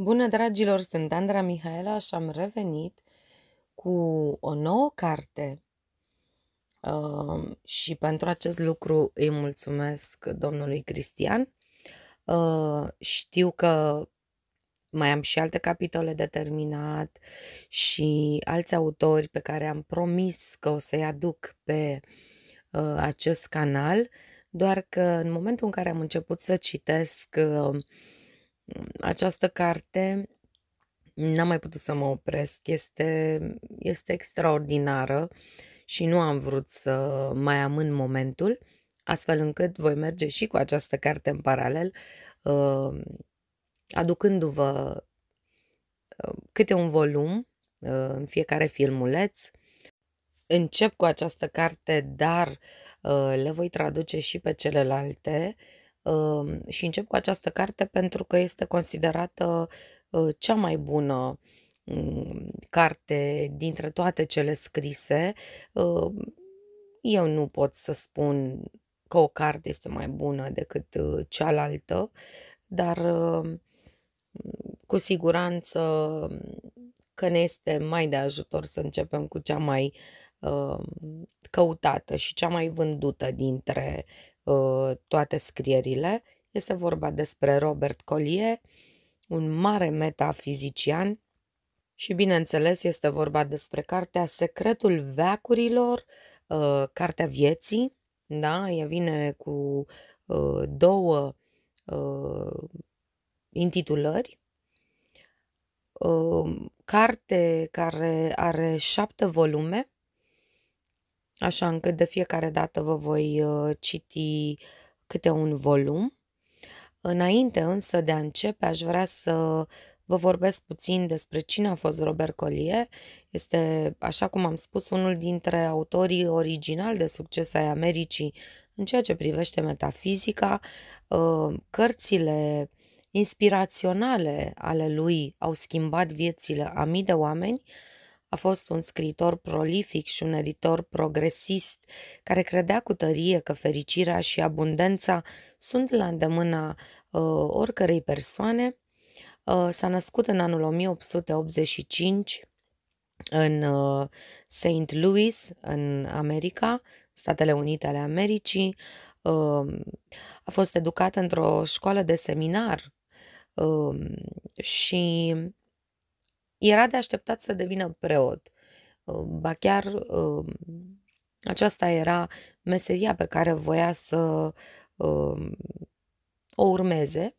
Bună, dragilor! Sunt Andra Mihaela și am revenit cu o nouă carte uh, și pentru acest lucru îi mulțumesc domnului Cristian. Uh, știu că mai am și alte capitole de terminat și alți autori pe care am promis că o să-i aduc pe uh, acest canal, doar că în momentul în care am început să citesc uh, această carte n-am mai putut să mă opresc, este, este extraordinară și nu am vrut să mai amân momentul, astfel încât voi merge și cu această carte în paralel, uh, aducându-vă uh, câte un volum uh, în fiecare filmuleț. Încep cu această carte, dar le voi traduce și pe celelalte Ehm, și încep cu această carte pentru că este considerată uh, cea mai bună mm, carte dintre toate cele scrise. Ehm, eu nu pot să spun că o carte este mai bună decât uh, cealaltă, dar uh, cu siguranță că ne este mai de ajutor să începem cu cea mai Um, căutată și cea mai vândută dintre uh, toate scrierile. Este vorba despre Robert Collier, un mare metafizician și bineînțeles este vorba despre cartea Secretul Veacurilor, uh, Cartea Vieții, da? Ea vine cu uh, două intitulări. Um, carte care are șapte volume așa încât de fiecare dată vă voi uh, citi câte un volum. Înainte însă de a începe, aș vrea să vă vorbesc puțin despre cine a fost Robert Collier. Este, așa cum am spus, unul dintre autorii originali de succes ai Americii în ceea ce privește metafizica. Uh, cărțile inspiraționale ale lui au schimbat viețile a mii de oameni, a fost un scriitor prolific și un editor progresist care credea cu tărie că fericirea și abundența sunt la îndemâna uh, oricărei persoane. Uh, s-a născut în anul 1885 în uh, St. Louis, în America, Statele Unite ale Americii. Uh, a fost educat într-o școală de seminar uh, și era de așteptat să devină preot. Ă, ba chiar ă, aceasta era meseria pe care voia să ă, o urmeze,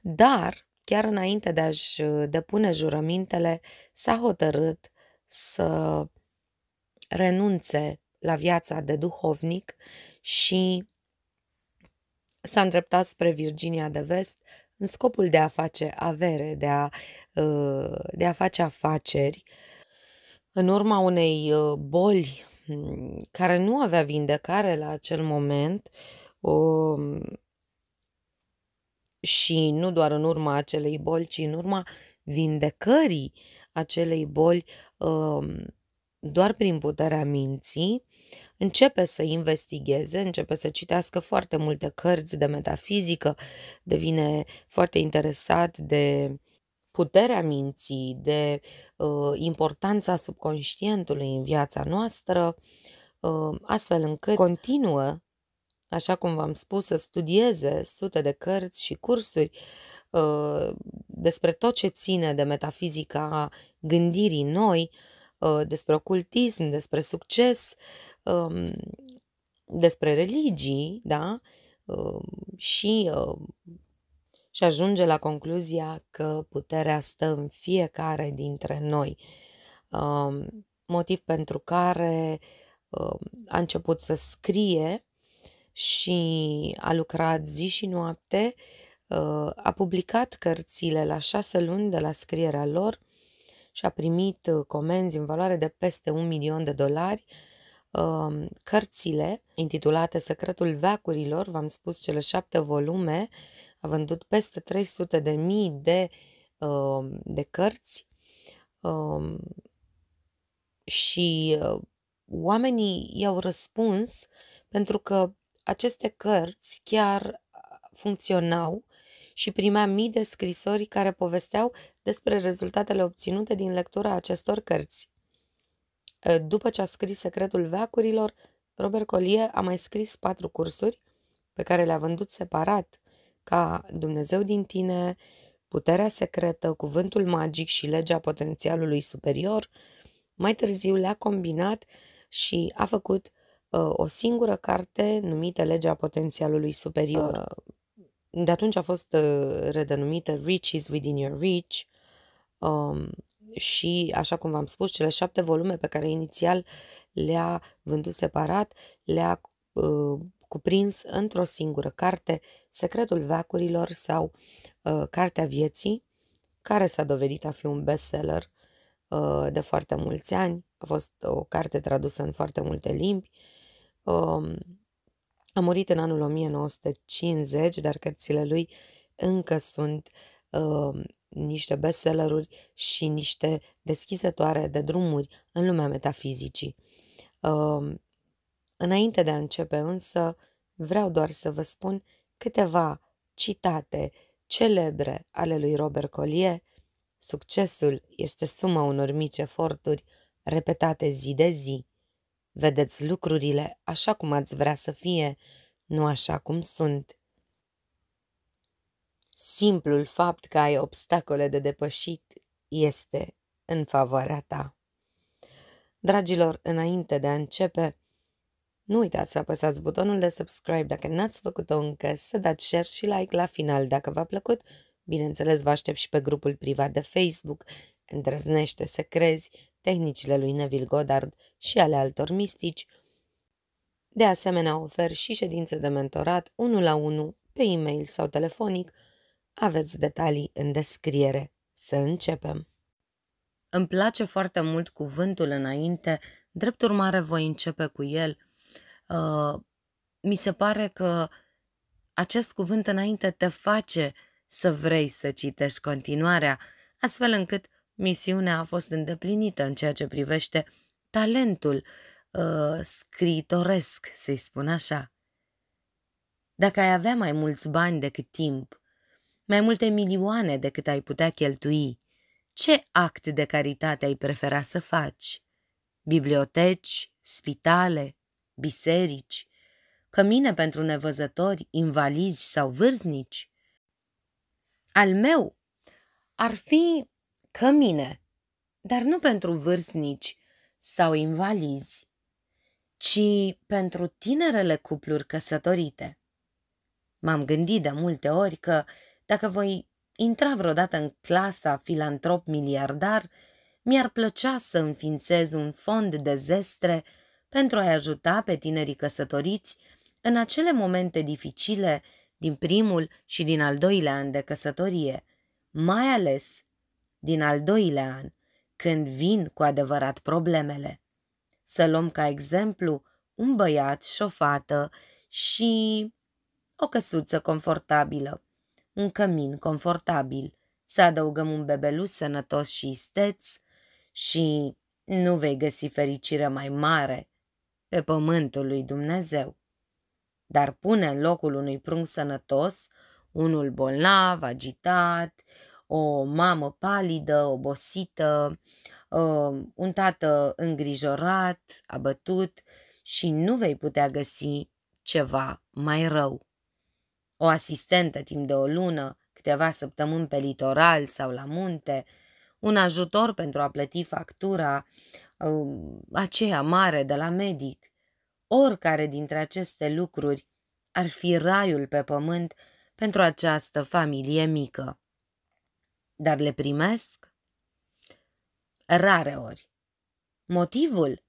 dar chiar înainte de a-și depune jurămintele, s-a hotărât să renunțe la viața de duhovnic și s-a îndreptat spre Virginia de Vest în scopul de a face avere, de a Uh, de a face afaceri în urma unei uh, boli mm, care nu avea vindecare la acel moment um, și nu doar în urma acelei boli, ci în urma vindecării acelei boli um, doar prin puterea minții, începe să investigheze, începe să citească foarte multe cărți de metafizică, devine foarte interesat de puterea minții, de uh, importanța subconștientului în viața noastră, uh, astfel încât continuă, așa cum v-am spus, să studieze sute de cărți și cursuri uh, despre tot ce ține de metafizica gândirii noi, uh, despre ocultism, despre succes, uh, despre religii, da? Uh, și uh, și ajunge la concluzia că puterea stă în fiecare dintre noi. Um, motiv pentru care um, a început să scrie și a lucrat zi și noapte, uh, a publicat cărțile la șase luni de la scrierea lor și a primit uh, comenzi în valoare de peste un milion de dolari, um, cărțile intitulate Secretul veacurilor, v-am spus cele șapte volume, a vândut peste 300 de mii de, um, de cărți um, și uh, oamenii i-au răspuns pentru că aceste cărți chiar uh, funcționau și primea mii de scrisori care povesteau despre rezultatele obținute din lectura acestor cărți. Uh, după ce a scris Secretul Veacurilor, Robert Colie a mai scris patru cursuri pe care le-a vândut separat ca Dumnezeu din tine, puterea secretă, cuvântul magic și legea potențialului superior, mai târziu le-a combinat și a făcut uh, o singură carte numită Legea Potențialului Superior. Uh, de atunci a fost uh, redenumită Riches is Within Your Reach um, și, așa cum v-am spus, cele șapte volume pe care inițial le-a vândut separat, le-a uh, cuprins într-o singură carte, Secretul veacurilor sau uh, Cartea vieții, care s-a dovedit a fi un bestseller uh, de foarte mulți ani. A fost o carte tradusă în foarte multe limbi. Uh, a murit în anul 1950, dar cărțile lui încă sunt uh, niște bestselleruri și niște deschizătoare de drumuri în lumea metafizicii. Uh, Înainte de a începe însă, vreau doar să vă spun câteva citate celebre ale lui Robert Collier. Succesul este suma unor mici eforturi repetate zi de zi. Vedeți lucrurile așa cum ați vrea să fie, nu așa cum sunt. Simplul fapt că ai obstacole de depășit este în favoarea ta. Dragilor, înainte de a începe, nu uitați să apăsați butonul de subscribe dacă n-ați făcut-o încă, să dați share și like la final dacă v-a plăcut. Bineînțeles, vă aștept și pe grupul privat de Facebook, Îndrăznește să crezi, tehnicile lui Neville Goddard și ale altor mistici. De asemenea, ofer și ședințe de mentorat unul la unul, pe e-mail sau telefonic. Aveți detalii în descriere. Să începem! Îmi place foarte mult cuvântul înainte, drept urmare voi începe cu el – Uh, mi se pare că acest cuvânt înainte te face să vrei să citești continuarea, astfel încât misiunea a fost îndeplinită în ceea ce privește talentul uh, scritoresc, să-i spun așa. Dacă ai avea mai mulți bani decât timp, mai multe milioane decât ai putea cheltui, ce act de caritate ai prefera să faci? Biblioteci, spitale, biserici, cămine pentru nevăzători, invalizi sau vârznici. Al meu ar fi cămine, dar nu pentru vârznici sau invalizi, ci pentru tinerele cupluri căsătorite. M-am gândit de multe ori că dacă voi intra vreodată în clasa filantrop miliardar, mi-ar plăcea să înființez un fond de zestre pentru a-i ajuta pe tinerii căsătoriți în acele momente dificile din primul și din al doilea an de căsătorie, mai ales din al doilea an, când vin cu adevărat problemele. Să luăm ca exemplu un băiat și o fată și o căsuță confortabilă, un cămin confortabil, să adăugăm un bebeluș sănătos și isteț și nu vei găsi fericire mai mare pe pământul lui Dumnezeu. Dar pune în locul unui prunc sănătos, unul bolnav, agitat, o mamă palidă, obosită, um, un tată îngrijorat, abătut și nu vei putea găsi ceva mai rău. O asistentă timp de o lună, câteva săptămâni pe litoral sau la munte, un ajutor pentru a plăti factura, Um, aceea mare de la medic. Oricare dintre aceste lucruri ar fi raiul pe pământ pentru această familie mică. Dar le primesc? Rare ori. Motivul?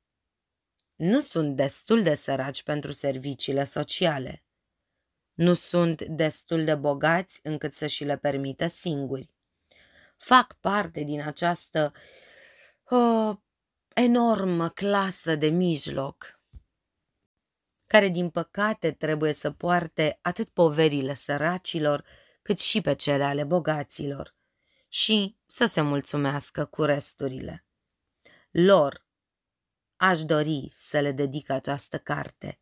Nu sunt destul de săraci pentru serviciile sociale. Nu sunt destul de bogați încât să și le permită singuri. Fac parte din această oh, enormă clasă de mijloc, care din păcate trebuie să poarte atât poverile săracilor, cât și pe cele ale bogaților, și să se mulțumească cu resturile. Lor aș dori să le dedic această carte.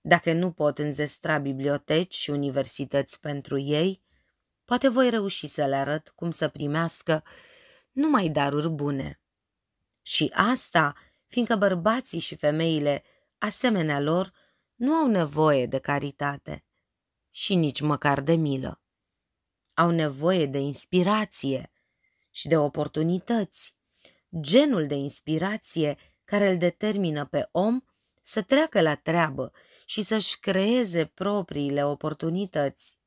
Dacă nu pot înzestra biblioteci și universități pentru ei, poate voi reuși să le arăt cum să primească numai daruri bune și asta, fiindcă bărbații și femeile, asemenea lor, nu au nevoie de caritate și nici măcar de milă. Au nevoie de inspirație și de oportunități, genul de inspirație care îl determină pe om să treacă la treabă și să-și creeze propriile oportunități.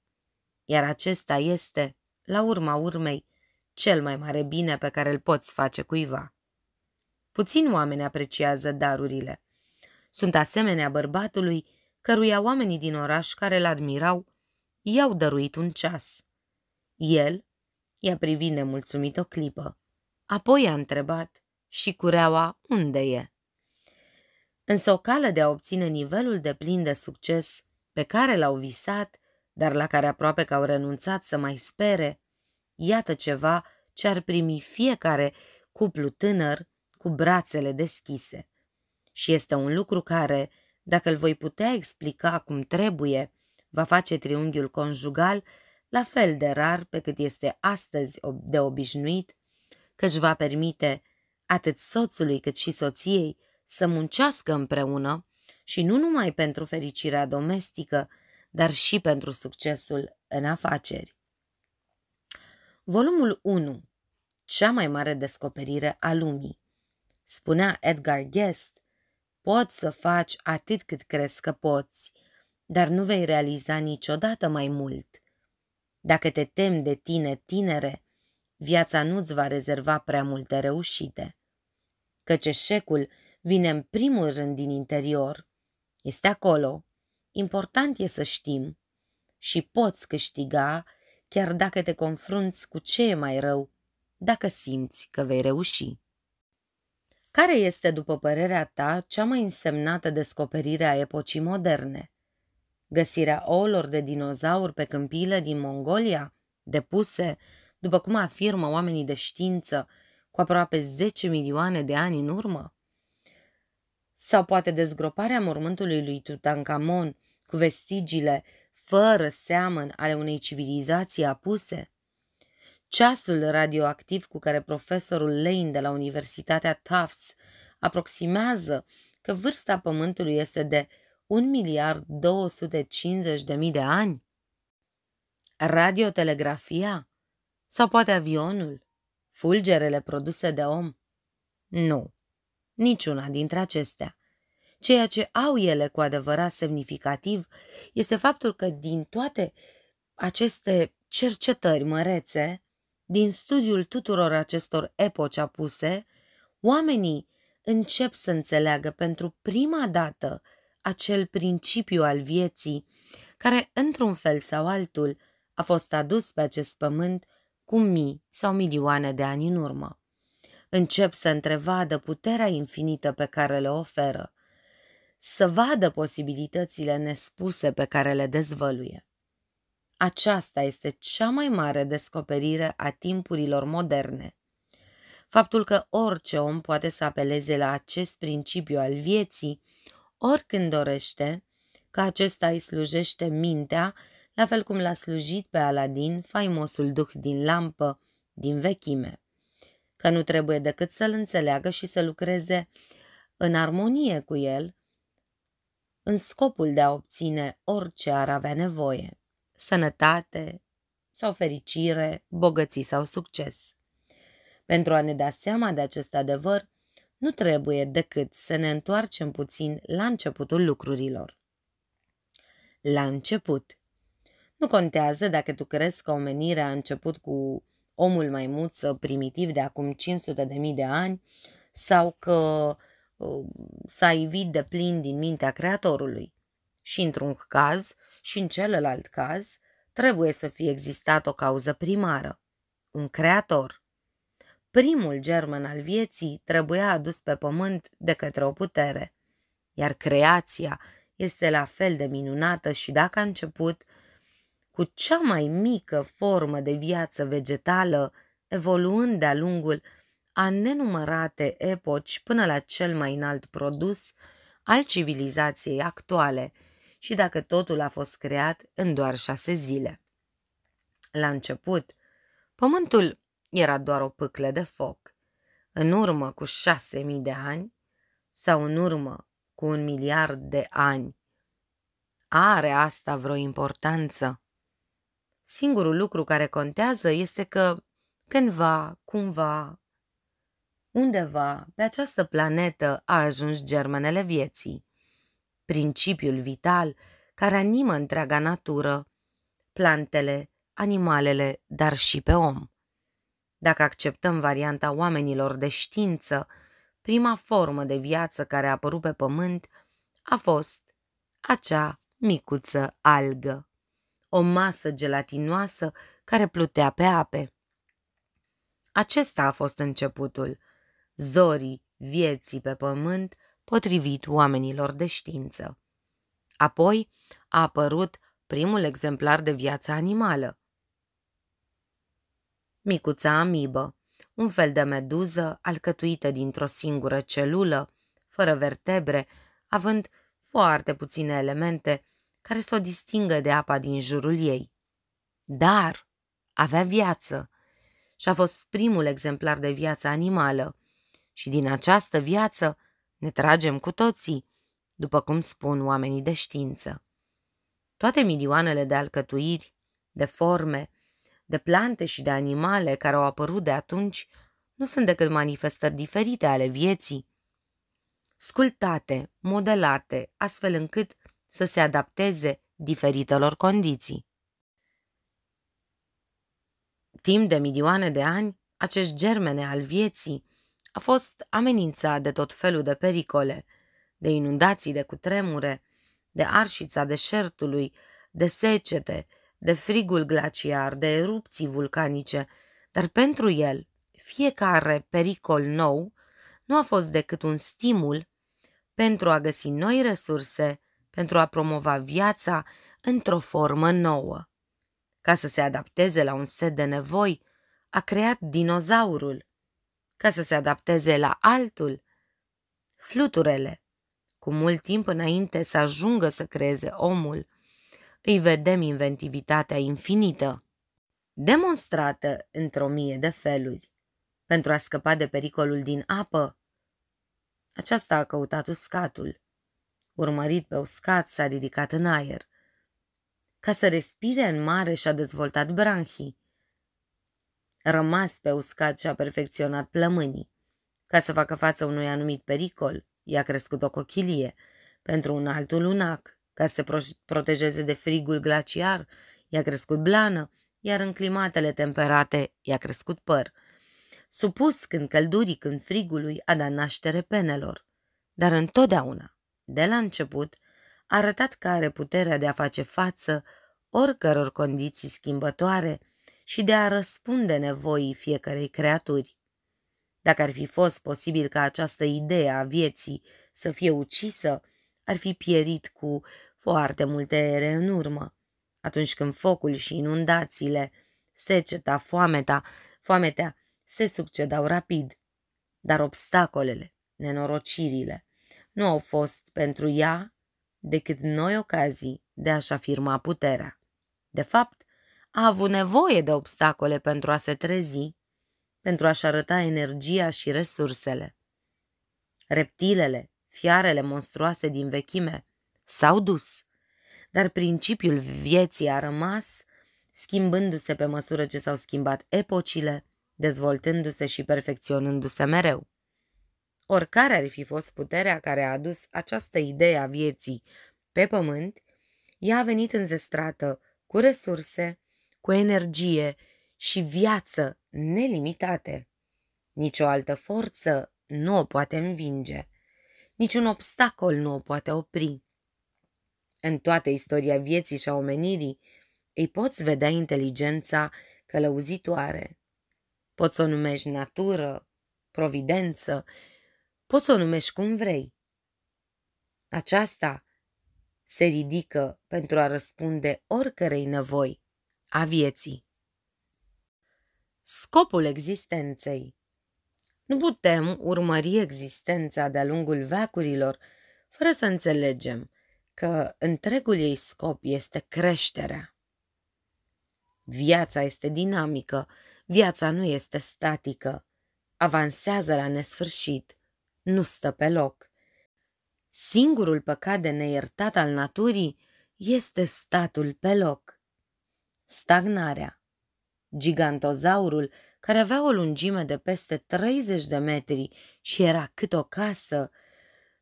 Iar acesta este, la urma urmei, cel mai mare bine pe care îl poți face cuiva. Puțin oameni apreciază darurile. Sunt asemenea bărbatului căruia oamenii din oraș care îl admirau i-au dăruit un ceas. El i-a privit nemulțumit o clipă, apoi a întrebat și cureaua unde e. Însă o cale de a obține nivelul de plin de succes pe care l-au visat, dar la care aproape că au renunțat să mai spere, iată ceva ce ar primi fiecare cuplu tânăr cu brațele deschise. Și este un lucru care, dacă îl voi putea explica cum trebuie, va face triunghiul conjugal la fel de rar pe cât este astăzi de obișnuit, își va permite atât soțului cât și soției să muncească împreună și nu numai pentru fericirea domestică, dar și pentru succesul în afaceri. Volumul 1. Cea mai mare descoperire a lumii Spunea Edgar Guest, poți să faci atât cât crezi că poți, dar nu vei realiza niciodată mai mult. Dacă te temi de tine, tinere, viața nu-ți va rezerva prea multe reușite. Căci eșecul vine în primul rând din interior. Este acolo. Important e să știm. Și poți câștiga chiar dacă te confrunți cu ce e mai rău, dacă simți că vei reuși. Care este, după părerea ta, cea mai însemnată descoperire a epocii moderne? Găsirea oulor de dinozauri pe câmpiile din Mongolia, depuse, după cum afirmă oamenii de știință, cu aproape 10 milioane de ani în urmă? Sau poate dezgroparea mormântului lui Tutankamon cu vestigiile fără seamăn ale unei civilizații apuse? Ceasul radioactiv cu care profesorul Lane de la Universitatea Tufts aproximează că vârsta Pământului este de 1 miliard 250 de mii de ani? Radiotelegrafia? Sau poate avionul? Fulgerele produse de om? Nu, niciuna dintre acestea. Ceea ce au ele cu adevărat semnificativ este faptul că din toate aceste cercetări mărețe, din studiul tuturor acestor epoci apuse, oamenii încep să înțeleagă pentru prima dată acel principiu al vieții, care, într-un fel sau altul, a fost adus pe acest pământ cu mii sau milioane de ani în urmă. Încep să întrevadă puterea infinită pe care le oferă, să vadă posibilitățile nespuse pe care le dezvăluie. Aceasta este cea mai mare descoperire a timpurilor moderne. Faptul că orice om poate să apeleze la acest principiu al vieții, oricând dorește, că acesta îi slujește mintea, la fel cum l-a slujit pe Aladin, faimosul duh din lampă, din vechime. Că nu trebuie decât să-l înțeleagă și să lucreze în armonie cu el, în scopul de a obține orice ar avea nevoie sănătate sau fericire, bogății sau succes. Pentru a ne da seama de acest adevăr, nu trebuie decât să ne întoarcem puțin la începutul lucrurilor. La început. Nu contează dacă tu crezi că omenirea a început cu omul maimuță primitiv de acum 500 de mii de ani sau că uh, s-a ivit de plin din mintea creatorului. Și într-un caz, și în celălalt caz trebuie să fie existat o cauză primară, un creator. Primul germen al vieții trebuia adus pe pământ de către o putere, iar creația este la fel de minunată și dacă a început cu cea mai mică formă de viață vegetală, evoluând de-a lungul a nenumărate epoci până la cel mai înalt produs al civilizației actuale – și dacă totul a fost creat în doar șase zile. La început, pământul era doar o pâclă de foc. În urmă cu șase mii de ani, sau în urmă cu un miliard de ani, are asta vreo importanță? Singurul lucru care contează este că cândva, cumva, undeva, pe această planetă a ajuns germenele vieții principiul vital care animă întreaga natură, plantele, animalele, dar și pe om. Dacă acceptăm varianta oamenilor de știință, prima formă de viață care a apărut pe pământ a fost acea micuță algă, o masă gelatinoasă care plutea pe ape. Acesta a fost începutul. Zorii vieții pe pământ potrivit oamenilor de știință. Apoi a apărut primul exemplar de viață animală. Micuța amibă, un fel de meduză alcătuită dintr-o singură celulă, fără vertebre, având foarte puține elemente care să o distingă de apa din jurul ei. Dar avea viață și a fost primul exemplar de viață animală și din această viață ne tragem cu toții, după cum spun oamenii de știință. Toate milioanele de alcătuiri, de forme, de plante și de animale care au apărut de atunci nu sunt decât manifestări diferite ale vieții, sculptate, modelate, astfel încât să se adapteze diferitelor condiții. Timp de milioane de ani, acești germene al vieții a fost amenințat de tot felul de pericole, de inundații, de cutremure, de arșița deșertului, de secete, de frigul glaciar, de erupții vulcanice, dar pentru el fiecare pericol nou nu a fost decât un stimul pentru a găsi noi resurse, pentru a promova viața într-o formă nouă. Ca să se adapteze la un set de nevoi, a creat dinozaurul, ca să se adapteze la altul. Fluturele, cu mult timp înainte să ajungă să creeze omul, îi vedem inventivitatea infinită, demonstrată într-o mie de feluri. Pentru a scăpa de pericolul din apă, aceasta a căutat uscatul. Urmărit pe uscat, s-a ridicat în aer. Ca să respire în mare și-a dezvoltat branhii rămas pe uscat și a perfecționat plămânii. Ca să facă față unui anumit pericol, i-a crescut o cochilie, pentru un altul lunac, ca să se protejeze de frigul glaciar, i-a crescut blană, iar în climatele temperate i-a crescut păr. Supus când căldurii, când frigului, a dat naștere penelor. Dar întotdeauna, de la început, a arătat că are puterea de a face față oricăror condiții schimbătoare, și de a răspunde nevoii fiecarei creaturi. Dacă ar fi fost posibil ca această idee a vieții să fie ucisă, ar fi pierit cu foarte multe ere în urmă, atunci când focul și inundațiile, seceta, foameta, foametea se succedau rapid. Dar obstacolele, nenorocirile, nu au fost pentru ea decât noi ocazii de a-și afirma puterea. De fapt, a avut nevoie de obstacole pentru a se trezi, pentru a-și arăta energia și resursele. Reptilele, fiarele monstruoase din vechime, s-au dus, dar principiul vieții a rămas, schimbându-se pe măsură ce s-au schimbat epocile, dezvoltându-se și perfecționându-se mereu. Oricare ar fi fost puterea care a adus această idee a vieții pe pământ, ea a venit înzestrată cu resurse, cu energie și viață nelimitate. Nici o altă forță nu o poate învinge. Niciun obstacol nu o poate opri. În toată istoria vieții și a omenirii îi poți vedea inteligența călăuzitoare. Poți să o numești natură, providență, poți să o numești cum vrei. Aceasta se ridică pentru a răspunde oricărei nevoi a vieții. Scopul existenței Nu putem urmări existența de-a lungul veacurilor fără să înțelegem că întregul ei scop este creșterea. Viața este dinamică, viața nu este statică, avansează la nesfârșit, nu stă pe loc. Singurul păcat de neiertat al naturii este statul pe loc. Stagnarea Gigantozaurul, care avea o lungime de peste 30 de metri și era cât o casă,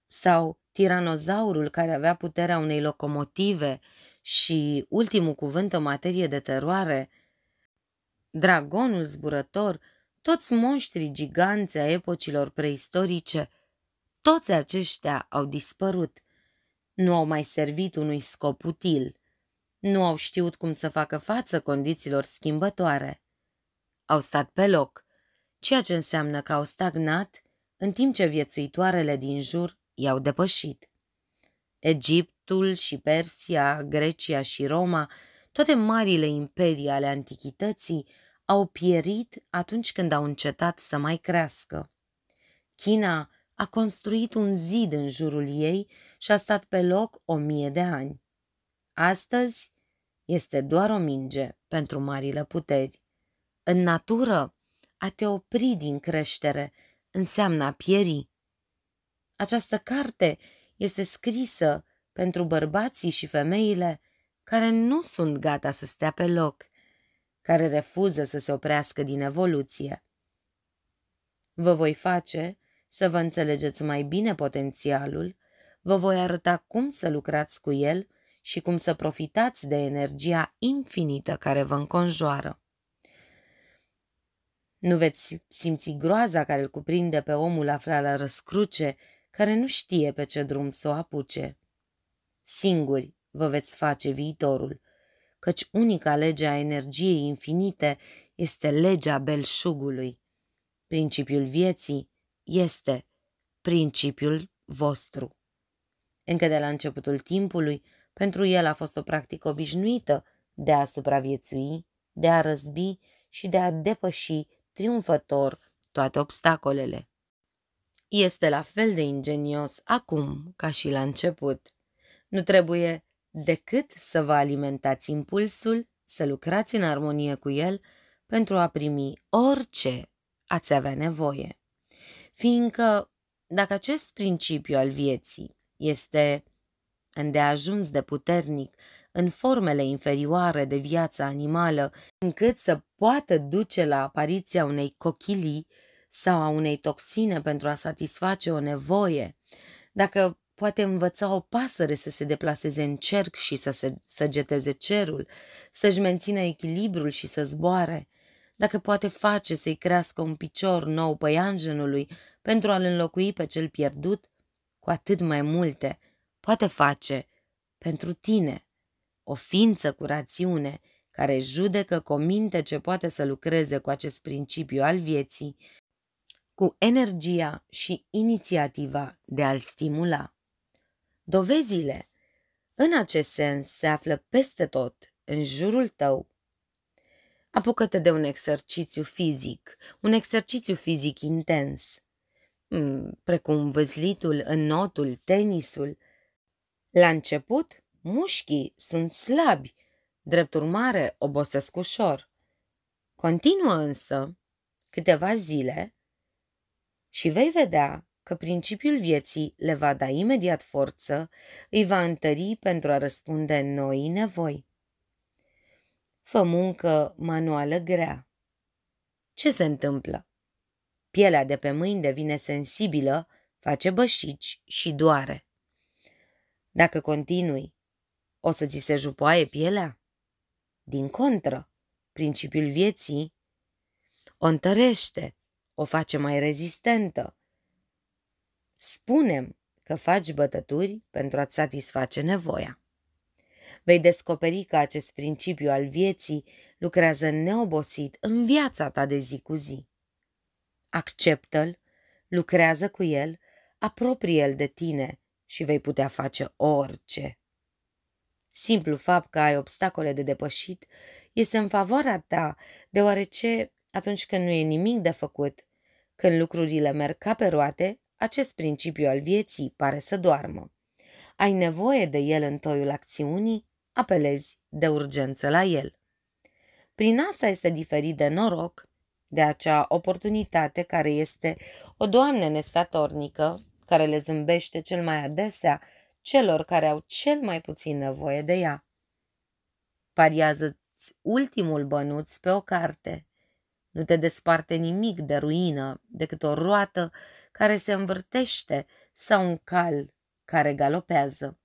sau tiranozaurul care avea puterea unei locomotive și ultimul cuvânt în materie de teroare, dragonul zburător, toți monștrii giganți a epocilor preistorice, toți aceștia au dispărut. Nu au mai servit unui scop util nu au știut cum să facă față condițiilor schimbătoare. Au stat pe loc, ceea ce înseamnă că au stagnat, în timp ce viețuitoarele din jur i-au depășit. Egiptul și Persia, Grecia și Roma, toate marile imperii ale antichității, au pierit atunci când au încetat să mai crească. China a construit un zid în jurul ei și a stat pe loc o mie de ani. Astăzi, este doar o minge pentru marile puteri. În natură, a te opri din creștere înseamnă a pieri. Această carte este scrisă pentru bărbații și femeile care nu sunt gata să stea pe loc, care refuză să se oprească din evoluție. Vă voi face să vă înțelegeți mai bine potențialul, vă voi arăta cum să lucrați cu el și cum să profitați de energia infinită care vă înconjoară. Nu veți simți groaza care îl cuprinde pe omul aflat la răscruce, care nu știe pe ce drum să o apuce. Singuri vă veți face viitorul, căci unica lege a energiei infinite este legea belșugului. Principiul vieții este principiul vostru. Încă de la începutul timpului, pentru el a fost o practică obișnuită de a supraviețui, de a răzbi și de a depăși triumfător toate obstacolele. Este la fel de ingenios acum ca și la început. Nu trebuie decât să vă alimentați impulsul, să lucrați în armonie cu el pentru a primi orice ați avea nevoie. Fiindcă, dacă acest principiu al vieții este îndeajuns de puternic în formele inferioare de viață animală, încât să poată duce la apariția unei cochilii sau a unei toxine pentru a satisface o nevoie. Dacă poate învăța o pasăre să se deplaseze în cerc și să se săgeteze cerul, să-și mențină echilibrul și să zboare, dacă poate face să-i crească un picior nou păianjenului pentru a-l înlocui pe cel pierdut, cu atât mai multe poate face pentru tine. O ființă cu rațiune care judecă cu minte ce poate să lucreze cu acest principiu al vieții, cu energia și inițiativa de a-l stimula. Dovezile în acest sens se află peste tot, în jurul tău. Apucă-te de un exercițiu fizic, un exercițiu fizic intens, mm, precum văzlitul, înnotul, tenisul, la început, mușchii sunt slabi, drept urmare obosesc ușor. Continuă însă câteva zile și vei vedea că principiul vieții le va da imediat forță, îi va întări pentru a răspunde noi nevoi. Fă muncă manuală grea. Ce se întâmplă? Pielea de pe mâini devine sensibilă, face bășici și doare. Dacă continui, o să ți se jupoaie pielea? Din contră, principiul vieții o întărește, o face mai rezistentă. Spunem că faci bătături pentru a-ți satisface nevoia. Vei descoperi că acest principiu al vieții lucrează neobosit în viața ta de zi cu zi. Acceptă-l, lucrează cu el, apropie-l de tine și vei putea face orice. Simplu fapt că ai obstacole de depășit este în favoarea ta, deoarece atunci când nu e nimic de făcut, când lucrurile merg ca pe roate, acest principiu al vieții pare să doarmă. Ai nevoie de el în toiul acțiunii, apelezi de urgență la el. Prin asta este diferit de noroc, de acea oportunitate care este o doamnă nestatornică care le zâmbește cel mai adesea celor care au cel mai puțin nevoie de ea. Pariază-ți ultimul bănuț pe o carte. Nu te desparte nimic de ruină decât o roată care se învârtește sau un cal care galopează.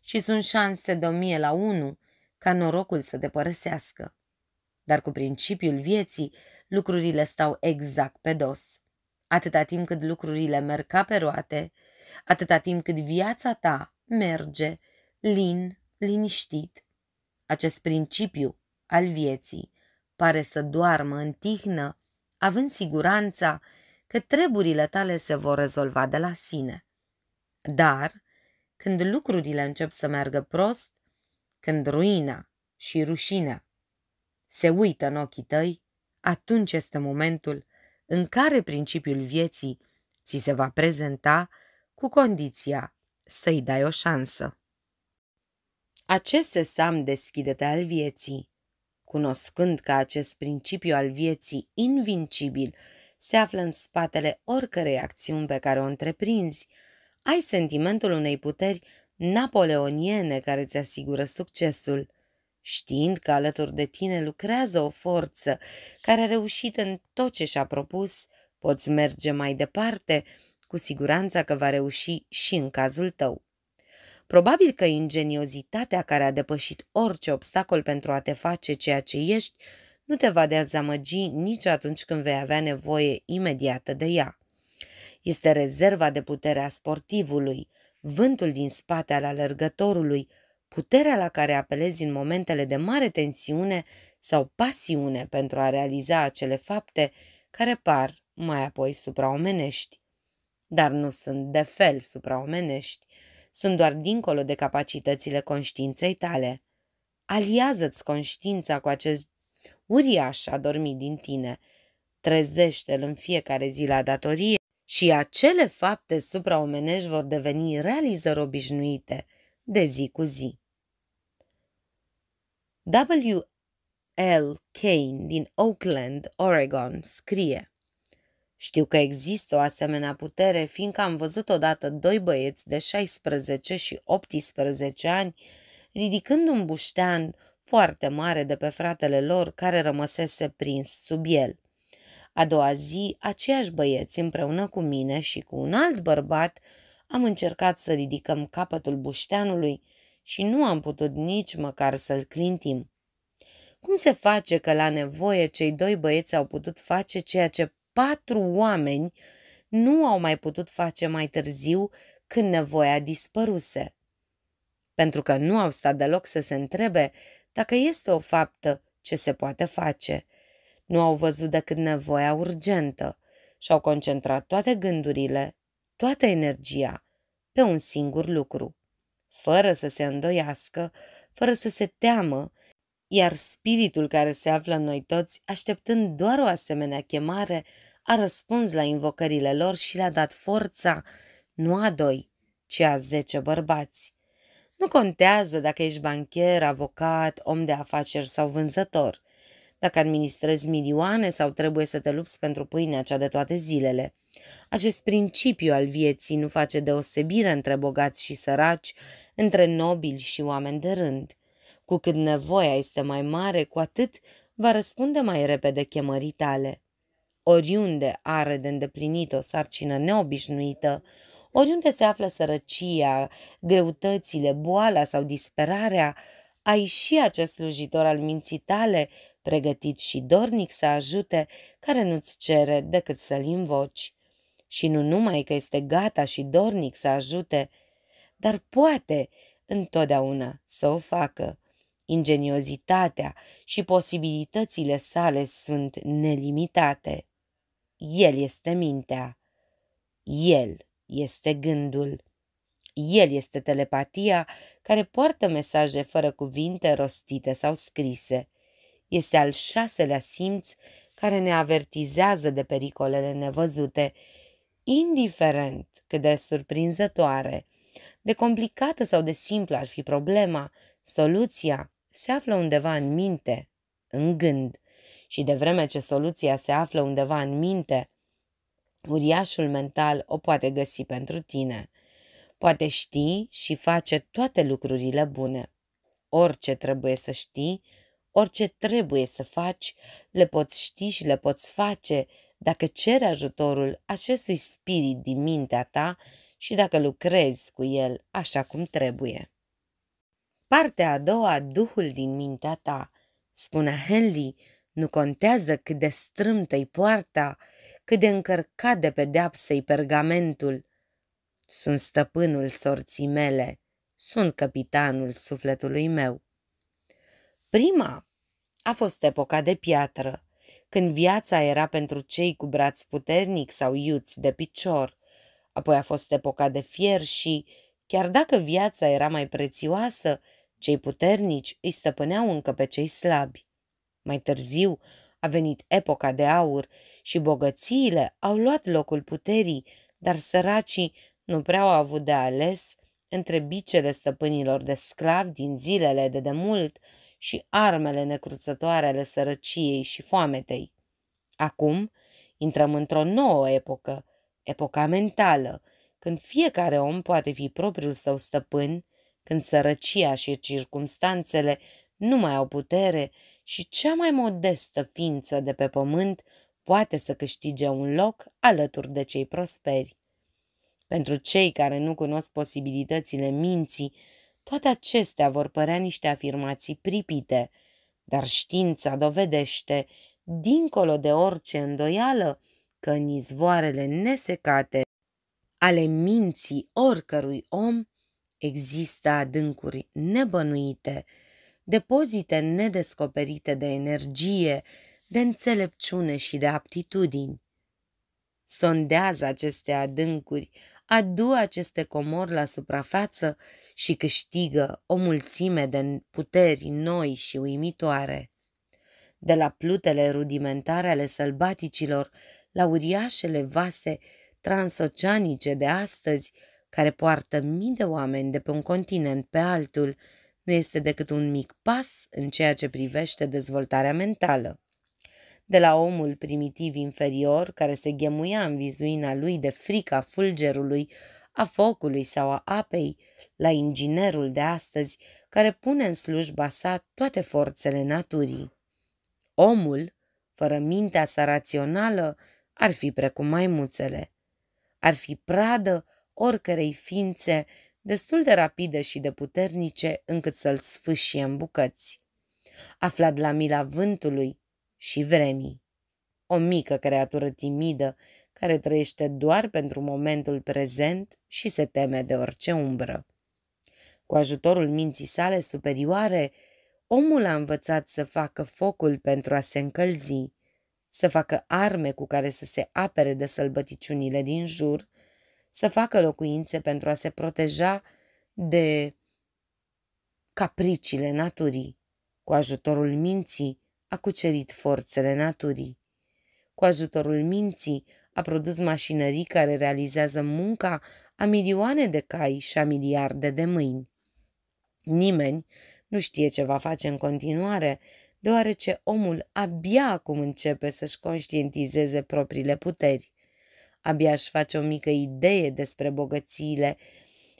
Și sunt șanse de o mie la unu ca norocul să te părăsească. Dar cu principiul vieții, lucrurile stau exact pe dos atâta timp cât lucrurile merg ca pe roate, atâta timp cât viața ta merge lin, liniștit. Acest principiu al vieții pare să doarmă în tihnă, având siguranța că treburile tale se vor rezolva de la sine. Dar, când lucrurile încep să meargă prost, când ruina și rușinea se uită în ochii tăi, atunci este momentul în care principiul vieții ți se va prezenta cu condiția să-i dai o șansă. Acest sesam deschide-te al vieții, cunoscând că acest principiu al vieții invincibil se află în spatele oricărei acțiuni pe care o întreprinzi, ai sentimentul unei puteri napoleoniene care îți asigură succesul – știind că alături de tine lucrează o forță care a reușit în tot ce și-a propus, poți merge mai departe, cu siguranța că va reuși și în cazul tău. Probabil că ingeniozitatea care a depășit orice obstacol pentru a te face ceea ce ești nu te va dezamăgi nici atunci când vei avea nevoie imediată de ea. Este rezerva de putere a sportivului, vântul din spate al alergătorului, puterea la care apelezi în momentele de mare tensiune sau pasiune pentru a realiza acele fapte care par mai apoi supraomenești. Dar nu sunt de fel supraomenești, sunt doar dincolo de capacitățile conștiinței tale. Aliază-ți conștiința cu acest uriaș adormit din tine, trezește-l în fiecare zi la datorie și acele fapte supraomenești vor deveni realizări obișnuite de zi cu zi. W. L. Kane din Oakland, Oregon, scrie Știu că există o asemenea putere, fiindcă am văzut odată doi băieți de 16 și 18 ani ridicând un buștean foarte mare de pe fratele lor care rămăsese prins sub el. A doua zi, aceiași băieți împreună cu mine și cu un alt bărbat am încercat să ridicăm capătul bușteanului, și nu am putut nici măcar să-l clintim. Cum se face că la nevoie cei doi băieți au putut face ceea ce patru oameni nu au mai putut face mai târziu când nevoia dispăruse? Pentru că nu au stat deloc să se întrebe dacă este o faptă ce se poate face. Nu au văzut decât nevoia urgentă și au concentrat toate gândurile, toată energia pe un singur lucru fără să se îndoiască, fără să se teamă, iar spiritul care se află în noi toți, așteptând doar o asemenea chemare, a răspuns la invocările lor și le-a dat forța, nu a doi, ci a zece bărbați. Nu contează dacă ești bancher, avocat, om de afaceri sau vânzător, dacă administrezi milioane sau trebuie să te lupți pentru pâinea cea de toate zilele. Acest principiu al vieții nu face deosebire între bogați și săraci, între nobili și oameni de rând. Cu cât nevoia este mai mare, cu atât va răspunde mai repede chemării tale. Oriunde are de îndeplinit o sarcină neobișnuită, oriunde se află sărăcia, greutățile, boala sau disperarea, ai și acest slujitor al minții tale, pregătit și dornic să ajute, care nu-ți cere decât să-l invoci și nu numai că este gata și dornic să ajute, dar poate întotdeauna să o facă. Ingeniozitatea și posibilitățile sale sunt nelimitate. El este mintea. El este gândul. El este telepatia care poartă mesaje fără cuvinte rostite sau scrise. Este al șaselea simț care ne avertizează de pericolele nevăzute indiferent cât de surprinzătoare, de complicată sau de simplă ar fi problema, soluția se află undeva în minte, în gând. Și de vreme ce soluția se află undeva în minte, uriașul mental o poate găsi pentru tine. Poate ști și face toate lucrurile bune. Orice trebuie să știi, orice trebuie să faci, le poți ști și le poți face dacă ceri ajutorul acestui spirit din mintea ta și dacă lucrezi cu el așa cum trebuie. Partea a doua, Duhul din mintea ta. Spunea Henley, nu contează cât de strâmtă-i poarta, cât de încărcat de pedeapsă-i pergamentul. Sunt stăpânul sorții mele, sunt capitanul sufletului meu. Prima a fost epoca de piatră, când viața era pentru cei cu braț puternic sau iuți de picior. Apoi a fost epoca de fier și, chiar dacă viața era mai prețioasă, cei puternici îi stăpâneau încă pe cei slabi. Mai târziu a venit epoca de aur și bogățiile au luat locul puterii, dar săracii nu prea au avut de ales între bicele stăpânilor de sclavi din zilele de demult, mult și armele necruțătoare ale sărăciei și foametei. Acum intrăm într-o nouă epocă, epoca mentală, când fiecare om poate fi propriul său stăpân, când sărăcia și circumstanțele nu mai au putere și cea mai modestă ființă de pe pământ poate să câștige un loc alături de cei prosperi. Pentru cei care nu cunosc posibilitățile minții, toate acestea vor părea niște afirmații pripite, dar știința dovedește, dincolo de orice îndoială, că în izvoarele nesecate ale minții oricărui om există adâncuri nebănuite, depozite nedescoperite de energie, de înțelepciune și de aptitudini. Sondează aceste adâncuri adu aceste comori la suprafață și câștigă o mulțime de puteri noi și uimitoare. De la plutele rudimentare ale sălbaticilor la uriașele vase transoceanice de astăzi, care poartă mii de oameni de pe un continent pe altul, nu este decât un mic pas în ceea ce privește dezvoltarea mentală de la omul primitiv inferior care se ghemuia în vizuina lui de frica fulgerului, a focului sau a apei, la inginerul de astăzi care pune în slujba sa toate forțele naturii. Omul, fără mintea sa rațională, ar fi precum maimuțele. Ar fi pradă oricărei ființe destul de rapide și de puternice încât să-l sfâșie în bucăți. Aflat la mila vântului, și vremii. O mică creatură timidă care trăiește doar pentru momentul prezent și se teme de orice umbră. Cu ajutorul minții sale superioare, omul a învățat să facă focul pentru a se încălzi, să facă arme cu care să se apere de sălbăticiunile din jur, să facă locuințe pentru a se proteja de capriciile naturii. Cu ajutorul minții, a cucerit forțele naturii. Cu ajutorul minții a produs mașinării care realizează munca a milioane de cai și a miliarde de mâini. Nimeni nu știe ce va face în continuare, deoarece omul abia acum începe să-și conștientizeze propriile puteri. Abia își face o mică idee despre bogățiile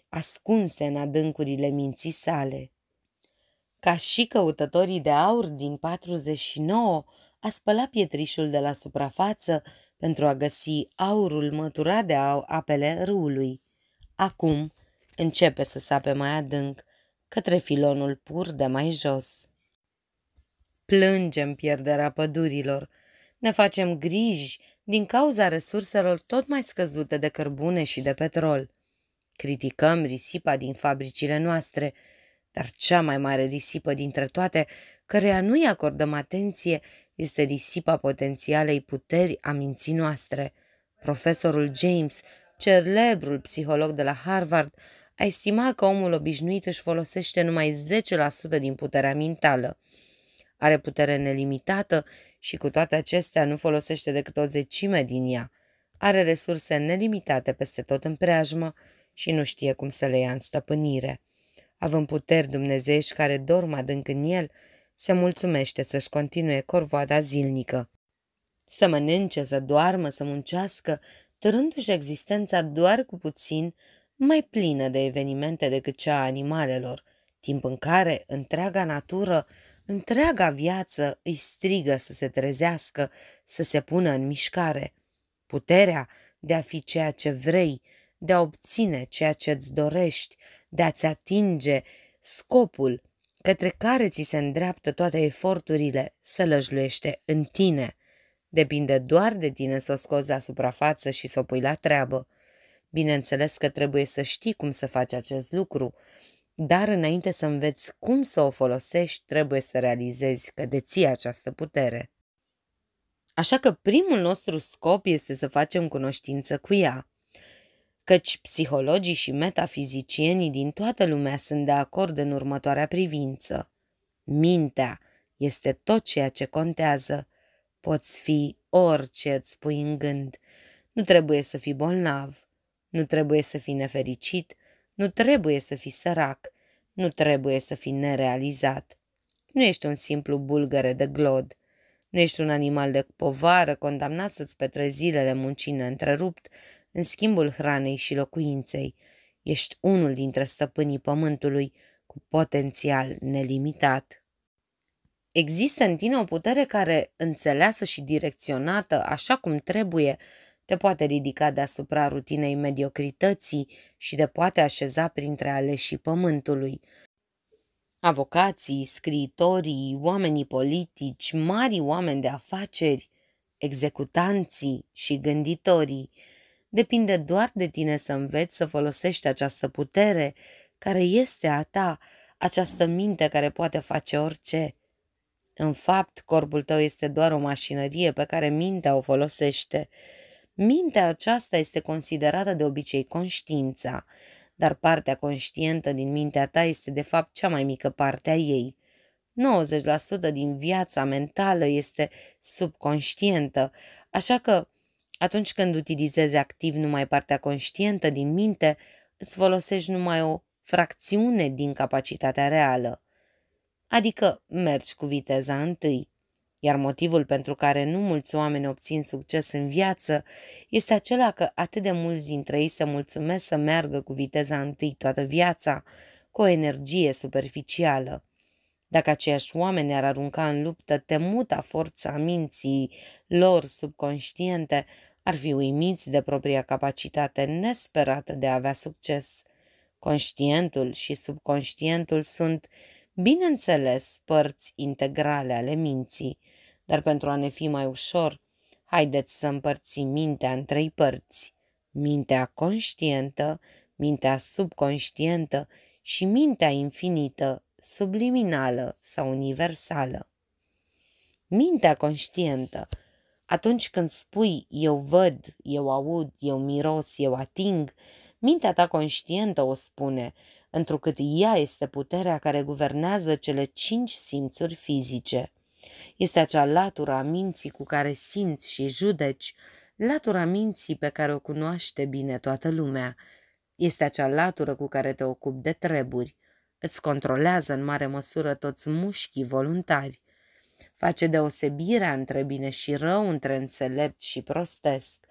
ascunse în adâncurile minții sale. Ca și căutătorii de aur din 49, a spălat pietrișul de la suprafață pentru a găsi aurul măturat de apele râului. Acum începe să sape mai adânc, către filonul pur de mai jos. Plângem pierderea pădurilor, ne facem griji din cauza resurselor tot mai scăzute de cărbune și de petrol. Criticăm risipa din fabricile noastre – dar cea mai mare risipă dintre toate, căreia nu-i acordăm atenție, este risipa potențialei puteri a minții noastre. Profesorul James, celebrul psiholog de la Harvard, a estimat că omul obișnuit își folosește numai 10% din puterea mentală. Are putere nelimitată și cu toate acestea nu folosește decât o zecime din ea. Are resurse nelimitate peste tot în preajmă și nu știe cum să le ia în stăpânire având puteri dumnezeiești care dorm adânc în el, se mulțumește să-și continue corvoada zilnică. Să mănânce, să doarmă, să muncească, târându-și existența doar cu puțin, mai plină de evenimente decât cea a animalelor, timp în care întreaga natură, întreaga viață îi strigă să se trezească, să se pună în mișcare. Puterea de a fi ceea ce vrei, de a obține ceea ce îți dorești, de a-ți atinge scopul către care ți se îndreaptă toate eforturile să lăjluiește în tine. Depinde doar de tine să o scoți la suprafață și să o pui la treabă. Bineînțeles că trebuie să știi cum să faci acest lucru, dar înainte să înveți cum să o folosești, trebuie să realizezi că deții această putere. Așa că primul nostru scop este să facem cunoștință cu ea căci psihologii și metafizicienii din toată lumea sunt de acord în următoarea privință. Mintea este tot ceea ce contează. Poți fi orice îți pui în gând. Nu trebuie să fii bolnav, nu trebuie să fii nefericit, nu trebuie să fii sărac, nu trebuie să fii nerealizat. Nu ești un simplu bulgăre de glod. Nu ești un animal de povară condamnat să-ți petre zilele muncine întrerupt în schimbul hranei și locuinței. Ești unul dintre stăpânii pământului cu potențial nelimitat. Există în tine o putere care, înțeleasă și direcționată așa cum trebuie, te poate ridica deasupra rutinei mediocrității și te poate așeza printre aleșii pământului. Avocații, scriitorii, oamenii politici, mari oameni de afaceri, executanții și gânditorii – Depinde doar de tine să înveți să folosești această putere care este a ta, această minte care poate face orice. În fapt, corpul tău este doar o mașinărie pe care mintea o folosește. Mintea aceasta este considerată de obicei conștiința, dar partea conștientă din mintea ta este de fapt cea mai mică parte a ei. 90% din viața mentală este subconștientă, așa că atunci când utilizezi activ numai partea conștientă din minte, îți folosești numai o fracțiune din capacitatea reală. Adică mergi cu viteza întâi. Iar motivul pentru care nu mulți oameni obțin succes în viață este acela că atât de mulți dintre ei se mulțumesc să meargă cu viteza întâi toată viața, cu o energie superficială. Dacă aceiași oameni ar arunca în luptă temuta forța minții lor subconștiente, ar fi uimiți de propria capacitate nesperată de a avea succes. Conștientul și subconștientul sunt, bineînțeles, părți integrale ale minții, dar pentru a ne fi mai ușor, haideți să împărțim mintea în trei părți. Mintea conștientă, mintea subconștientă și mintea infinită, subliminală sau universală. Mintea conștientă – atunci când spui eu văd, eu aud, eu miros, eu ating, mintea ta conștientă o spune, întrucât ea este puterea care guvernează cele cinci simțuri fizice. Este acea latură a minții cu care simți și judeci, latura minții pe care o cunoaște bine toată lumea. Este acea latură cu care te ocupi de treburi. Îți controlează în mare măsură toți mușchii voluntari. Face deosebirea între bine și rău, între înțelept și prostesc.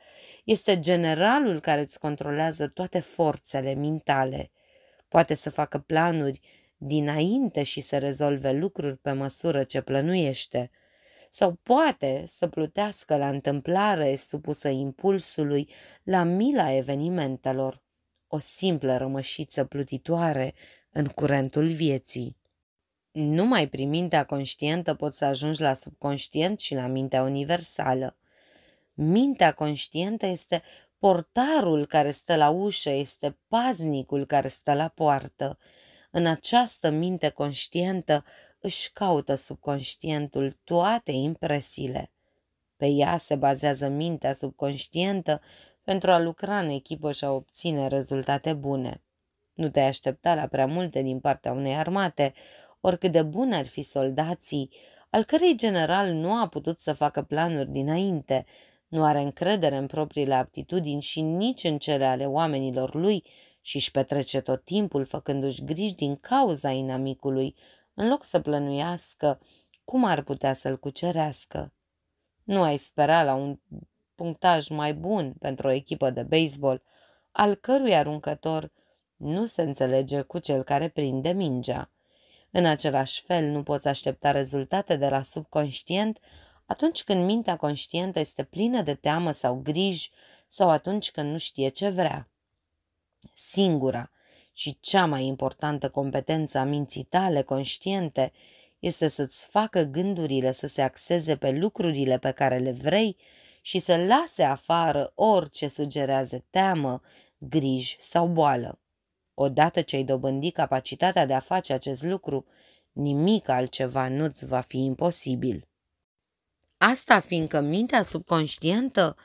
Este generalul care îți controlează toate forțele mentale. Poate să facă planuri dinainte și să rezolve lucruri pe măsură ce plănuiește. Sau poate să plutească la întâmplare supusă impulsului, la mila evenimentelor. O simplă rămășiță plutitoare în curentul vieții. Numai prin mintea conștientă poți să ajungi la subconștient și la mintea universală. Mintea conștientă este portarul care stă la ușă, este paznicul care stă la poartă. În această minte conștientă își caută subconștientul toate impresiile. Pe ea se bazează mintea subconștientă pentru a lucra în echipă și a obține rezultate bune. Nu te aștepta la prea multe din partea unei armate, oricât de bun ar fi soldații, al cărei general nu a putut să facă planuri dinainte, nu are încredere în propriile aptitudini și nici în cele ale oamenilor lui și își petrece tot timpul făcându-și griji din cauza inamicului, în loc să plănuiască cum ar putea să-l cucerească. Nu ai spera la un punctaj mai bun pentru o echipă de baseball, al cărui aruncător nu se înțelege cu cel care prinde mingea. În același fel, nu poți aștepta rezultate de la subconștient atunci când mintea conștientă este plină de teamă sau griji sau atunci când nu știe ce vrea. Singura și cea mai importantă competență a minții tale conștiente este să-ți facă gândurile să se axeze pe lucrurile pe care le vrei și să lase afară orice sugerează teamă, griji sau boală. Odată ce ai dobândi capacitatea de a face acest lucru, nimic altceva nu-ți va fi imposibil. Asta fiindcă mintea subconștientă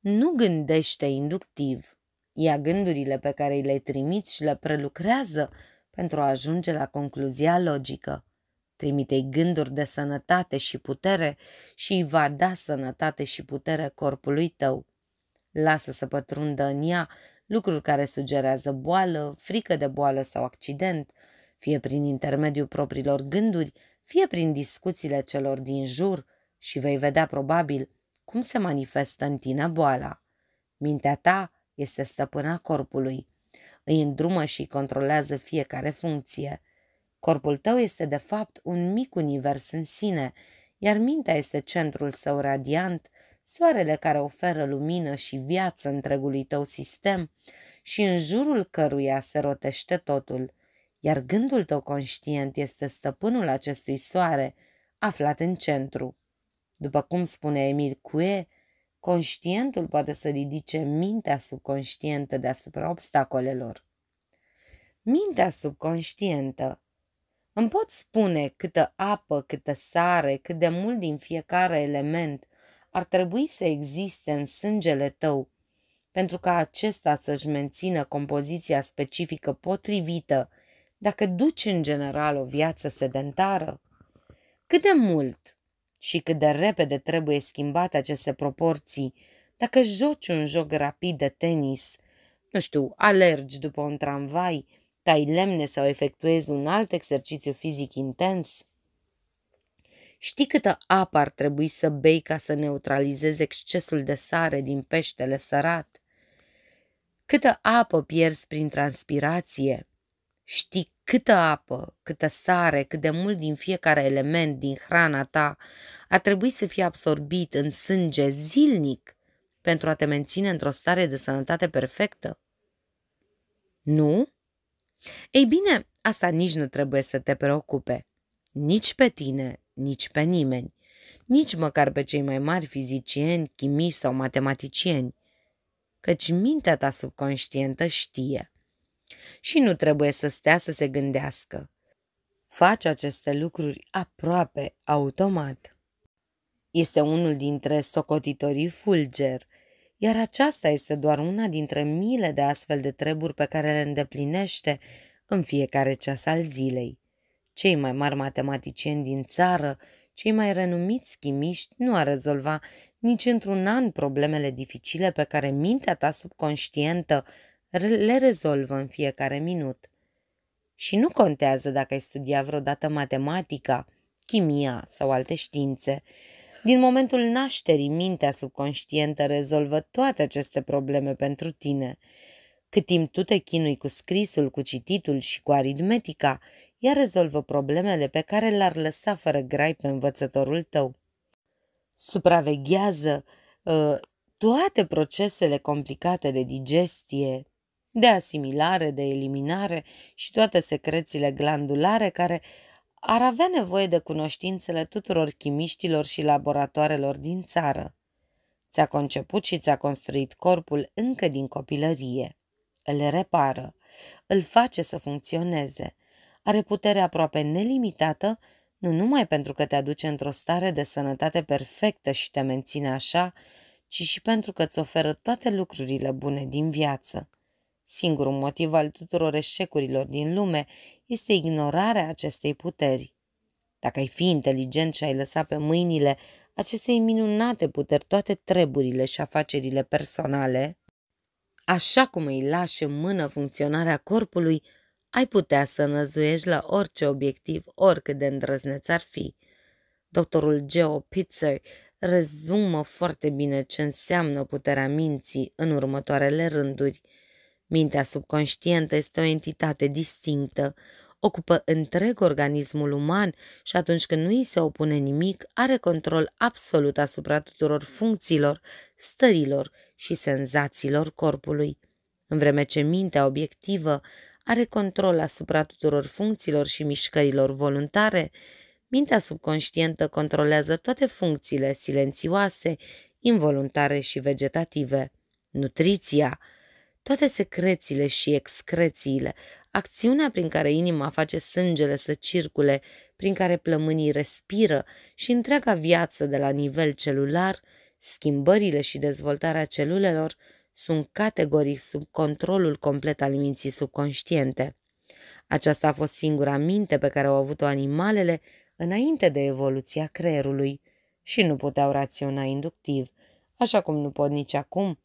nu gândește inductiv. Ia gândurile pe care le trimiți și le prelucrează pentru a ajunge la concluzia logică. Trimite-i gânduri de sănătate și putere și îi va da sănătate și putere corpului tău. Lasă să pătrundă în ea lucruri care sugerează boală, frică de boală sau accident, fie prin intermediul propriilor gânduri, fie prin discuțiile celor din jur și vei vedea probabil cum se manifestă în tine boala. Mintea ta este stăpâna corpului. Îi îndrumă și controlează fiecare funcție. Corpul tău este de fapt un mic univers în sine, iar mintea este centrul său radiant soarele care oferă lumină și viață întregului tău sistem și în jurul căruia se rotește totul, iar gândul tău conștient este stăpânul acestui soare, aflat în centru. După cum spune Emil Cue, conștientul poate să ridice mintea subconștientă deasupra obstacolelor. Mintea subconștientă îmi pot spune câtă apă, câtă sare, cât de mult din fiecare element ar trebui să existe în sângele tău, pentru ca acesta să-și mențină compoziția specifică potrivită dacă duci în general o viață sedentară? Cât de mult și cât de repede trebuie schimbate aceste proporții dacă joci un joc rapid de tenis, nu știu, alergi după un tramvai, tai lemne sau efectuezi un alt exercițiu fizic intens? Știi câtă apă ar trebui să bei ca să neutralizezi excesul de sare din peștele sărat? Câtă apă pierzi prin transpirație? Știi câtă apă, câtă sare, cât de mult din fiecare element din hrana ta ar trebui să fie absorbit în sânge zilnic pentru a te menține într-o stare de sănătate perfectă? Nu? Ei bine, asta nici nu trebuie să te preocupe, nici pe tine, nici pe nimeni, nici măcar pe cei mai mari fizicieni, chimici sau matematicieni, căci mintea ta subconștientă știe și nu trebuie să stea să se gândească. Faci aceste lucruri aproape automat. Este unul dintre socotitorii fulger, iar aceasta este doar una dintre mile de astfel de treburi pe care le îndeplinește în fiecare ceas al zilei cei mai mari matematicieni din țară, cei mai renumiți chimiști, nu a rezolva nici într-un an problemele dificile pe care mintea ta subconștientă le rezolvă în fiecare minut. Și nu contează dacă ai studiat vreodată matematica, chimia sau alte științe. Din momentul nașterii, mintea subconștientă rezolvă toate aceste probleme pentru tine. Cât timp tu te chinui cu scrisul, cu cititul și cu aritmetica, ea rezolvă problemele pe care le-ar lăsa fără grai pe învățătorul tău. Supraveghează uh, toate procesele complicate de digestie, de asimilare, de eliminare și toate secrețiile glandulare care ar avea nevoie de cunoștințele tuturor chimiștilor și laboratoarelor din țară. Ți-a conceput și ți-a construit corpul încă din copilărie. Îl repară, îl face să funcționeze – are putere aproape nelimitată, nu numai pentru că te aduce într-o stare de sănătate perfectă și te menține așa, ci și pentru că îți oferă toate lucrurile bune din viață. Singurul motiv al tuturor eșecurilor din lume este ignorarea acestei puteri. Dacă ai fi inteligent și ai lăsa pe mâinile acestei minunate puteri toate treburile și afacerile personale, așa cum îi lași în mână funcționarea corpului, ai putea să năzuiești la orice obiectiv, oricât de îndrăzneț ar fi. Doctorul Geo Pitzer rezumă foarte bine ce înseamnă puterea minții în următoarele rânduri. Mintea subconștientă este o entitate distinctă, ocupă întreg organismul uman și atunci când nu îi se opune nimic, are control absolut asupra tuturor funcțiilor, stărilor și senzațiilor corpului. În vreme ce mintea obiectivă are control asupra tuturor funcțiilor și mișcărilor voluntare, mintea subconștientă controlează toate funcțiile silențioase, involuntare și vegetative. Nutriția, toate secrețiile și excrețiile, acțiunea prin care inima face sângele să circule, prin care plămânii respiră și întreaga viață de la nivel celular, schimbările și dezvoltarea celulelor, sunt categoric sub controlul complet al minții subconștiente. Aceasta a fost singura minte pe care au avut-o animalele înainte de evoluția creierului și nu puteau raționa inductiv, așa cum nu pot nici acum,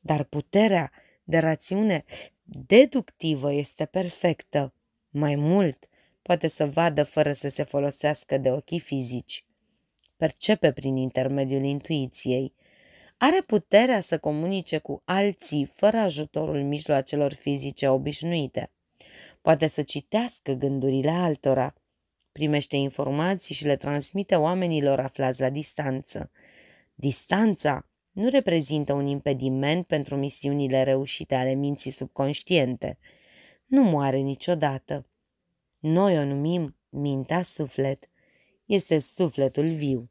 dar puterea de rațiune deductivă este perfectă. Mai mult, poate să vadă fără să se folosească de ochii fizici. Percepe prin intermediul intuiției – are puterea să comunice cu alții fără ajutorul mijloacelor fizice obișnuite. Poate să citească gândurile altora, primește informații și le transmite oamenilor aflați la distanță. Distanța nu reprezintă un impediment pentru misiunile reușite ale minții subconștiente. Nu moare niciodată. Noi o numim mintea suflet. Este sufletul viu.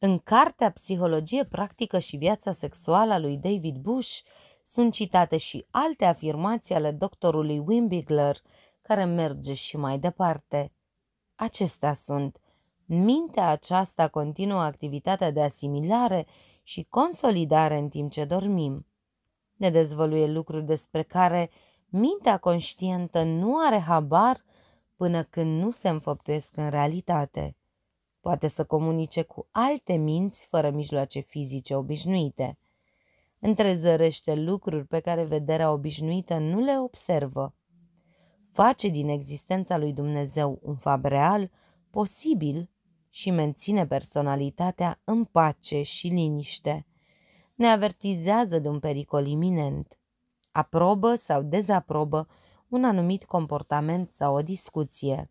În cartea Psihologie practică și viața sexuală a lui David Bush sunt citate și alte afirmații ale doctorului Wimbigler, care merge și mai departe. Acestea sunt Mintea aceasta continuă activitatea de asimilare și consolidare în timp ce dormim. Ne dezvăluie lucruri despre care mintea conștientă nu are habar până când nu se înfăptuiesc în realitate. Poate să comunice cu alte minți fără mijloace fizice obișnuite. Întrezărește lucruri pe care vederea obișnuită nu le observă. Face din existența lui Dumnezeu un fapt real, posibil și menține personalitatea în pace și liniște. Ne avertizează de un pericol iminent. Aprobă sau dezaprobă un anumit comportament sau o discuție.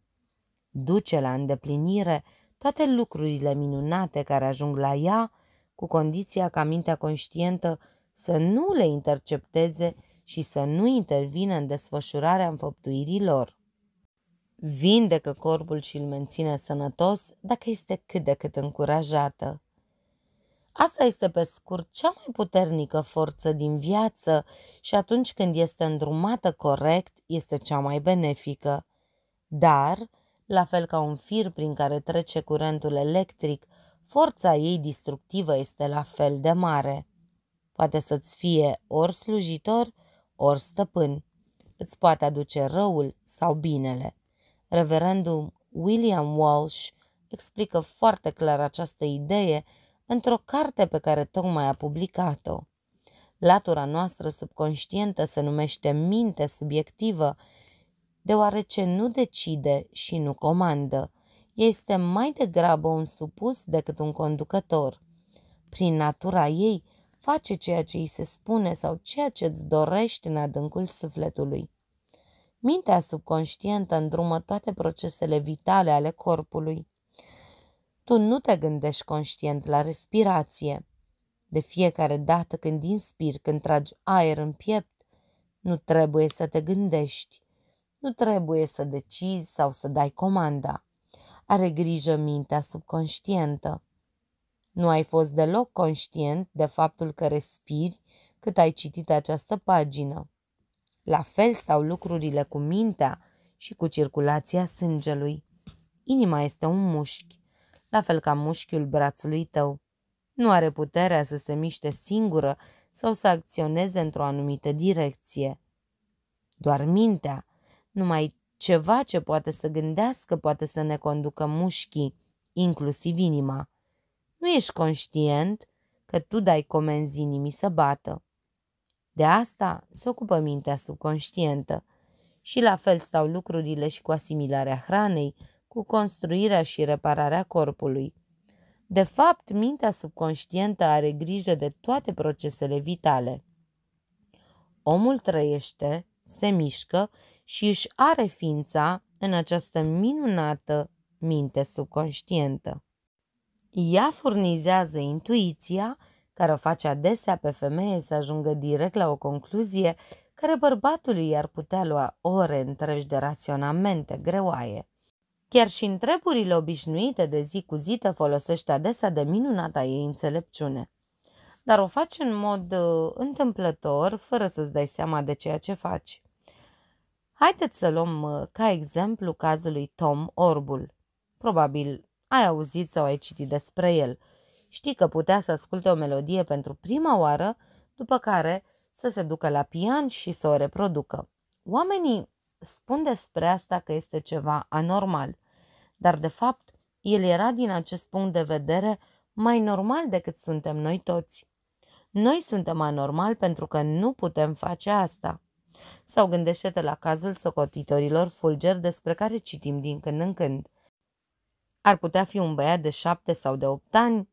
Duce la îndeplinire toate lucrurile minunate care ajung la ea, cu condiția ca mintea conștientă să nu le intercepteze și să nu intervină în desfășurarea înfăptuirilor. Vindecă corpul și îl menține sănătos dacă este cât de cât încurajată. Asta este pe scurt cea mai puternică forță din viață și atunci când este îndrumată corect, este cea mai benefică. Dar, la fel ca un fir prin care trece curentul electric, forța ei distructivă este la fel de mare. Poate să-ți fie ori slujitor, ori stăpân. Îți poate aduce răul sau binele. Reverendul William Walsh explică foarte clar această idee într-o carte pe care tocmai a publicat-o. Latura noastră subconștientă se numește minte subiectivă deoarece nu decide și nu comandă. Este mai degrabă un supus decât un conducător. Prin natura ei, face ceea ce îi se spune sau ceea ce îți dorești în adâncul sufletului. Mintea subconștientă îndrumă toate procesele vitale ale corpului. Tu nu te gândești conștient la respirație. De fiecare dată când inspiri, când tragi aer în piept, nu trebuie să te gândești. Nu trebuie să decizi sau să dai comanda. Are grijă mintea subconștientă. Nu ai fost deloc conștient de faptul că respiri cât ai citit această pagină. La fel stau lucrurile cu mintea și cu circulația sângelui. Inima este un mușchi, la fel ca mușchiul brațului tău. Nu are puterea să se miște singură sau să acționeze într-o anumită direcție. Doar mintea numai ceva ce poate să gândească poate să ne conducă mușchii, inclusiv inima. Nu ești conștient că tu dai comenzi inimii să bată. De asta se ocupă mintea subconștientă. Și la fel stau lucrurile și cu asimilarea hranei, cu construirea și repararea corpului. De fapt, mintea subconștientă are grijă de toate procesele vitale. Omul trăiește, se mișcă și își are ființa în această minunată minte subconștientă. Ea furnizează intuiția care o face adesea pe femeie să ajungă direct la o concluzie care bărbatului i-ar putea lua ore întregi de raționamente greoaie. Chiar și în treburile obișnuite de zi cu zi te folosește adesea de minunata ei înțelepciune. Dar o faci în mod uh, întâmplător, fără să-ți dai seama de ceea ce faci. Haideți să luăm uh, ca exemplu cazul lui Tom Orbul. Probabil ai auzit sau ai citit despre el. Știi că putea să asculte o melodie pentru prima oară, după care să se ducă la pian și să o reproducă. Oamenii spun despre asta că este ceva anormal, dar de fapt el era din acest punct de vedere mai normal decât suntem noi toți. Noi suntem anormal pentru că nu putem face asta. Sau gândește-te la cazul socotitorilor fulger despre care citim din când în când. Ar putea fi un băiat de șapte sau de opt ani,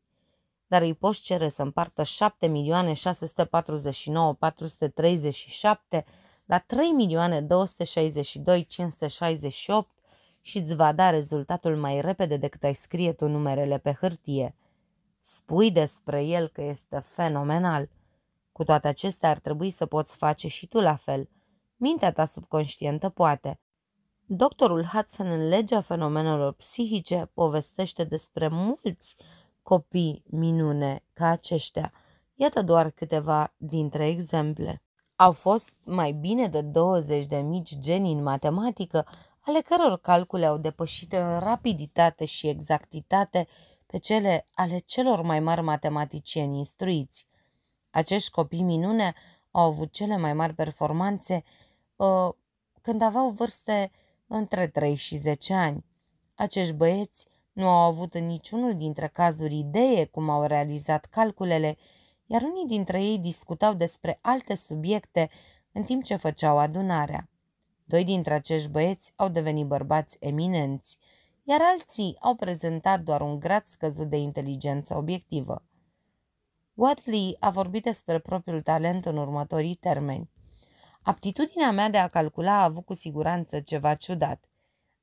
dar îi poți cere să împartă 7.649.437 la 3.262.568 și îți va da rezultatul mai repede decât ai scrie tu numerele pe hârtie. Spui despre el că este fenomenal – cu toate acestea ar trebui să poți face și tu la fel. Mintea ta subconștientă poate. Doctorul Hudson în legea fenomenelor psihice povestește despre mulți copii minune ca aceștia. Iată doar câteva dintre exemple. Au fost mai bine de 20 de mici genii în matematică, ale căror calcule au depășit în rapiditate și exactitate pe cele ale celor mai mari matematicieni instruiți. Acești copii minune au avut cele mai mari performanțe uh, când aveau vârste între 3 și 10 ani. Acești băieți nu au avut în niciunul dintre cazuri idee cum au realizat calculele, iar unii dintre ei discutau despre alte subiecte în timp ce făceau adunarea. Doi dintre acești băieți au devenit bărbați eminenți, iar alții au prezentat doar un grad scăzut de inteligență obiectivă. Watley a vorbit despre propriul talent în următorii termeni. Aptitudinea mea de a calcula a avut cu siguranță ceva ciudat.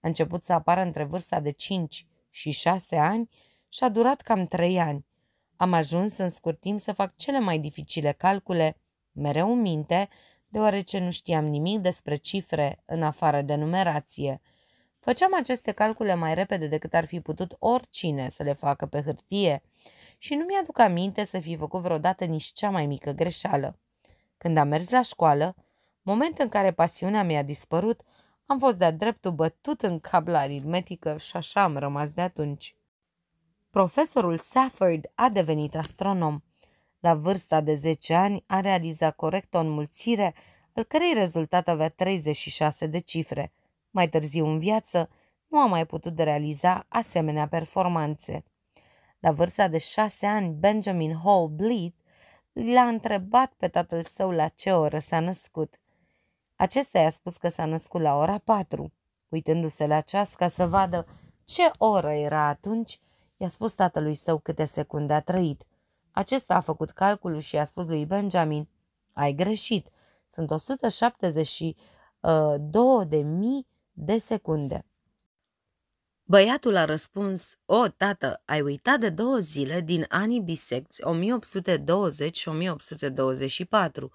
A început să apară între vârsta de 5 și 6 ani și a durat cam 3 ani. Am ajuns în scurt timp să fac cele mai dificile calcule, mereu minte, deoarece nu știam nimic despre cifre în afară de numerație. Făceam aceste calcule mai repede decât ar fi putut oricine să le facă pe hârtie și nu mi-aduc aminte să fi făcut vreodată nici cea mai mică greșeală. Când am mers la școală, moment în care pasiunea mi-a dispărut, am fost de-a dreptul bătut în cap la aritmetică și așa am rămas de atunci. Profesorul Safford a devenit astronom. La vârsta de 10 ani a realizat corect o înmulțire, al cărei rezultat avea 36 de cifre. Mai târziu în viață, nu a mai putut realiza asemenea performanțe. La vârsta de șase ani, Benjamin Hall Bleed l-a întrebat pe tatăl său la ce oră s-a născut. Acesta i-a spus că s-a născut la ora patru. Uitându-se la ceas ca să vadă ce oră era atunci, i-a spus tatălui său câte secunde a trăit. Acesta a făcut calculul și i-a spus lui Benjamin, ai greșit, sunt 172.000 uh, de mii de secunde. Băiatul a răspuns, O, tată, ai uitat de două zile din anii bisecți 1820 și 1824,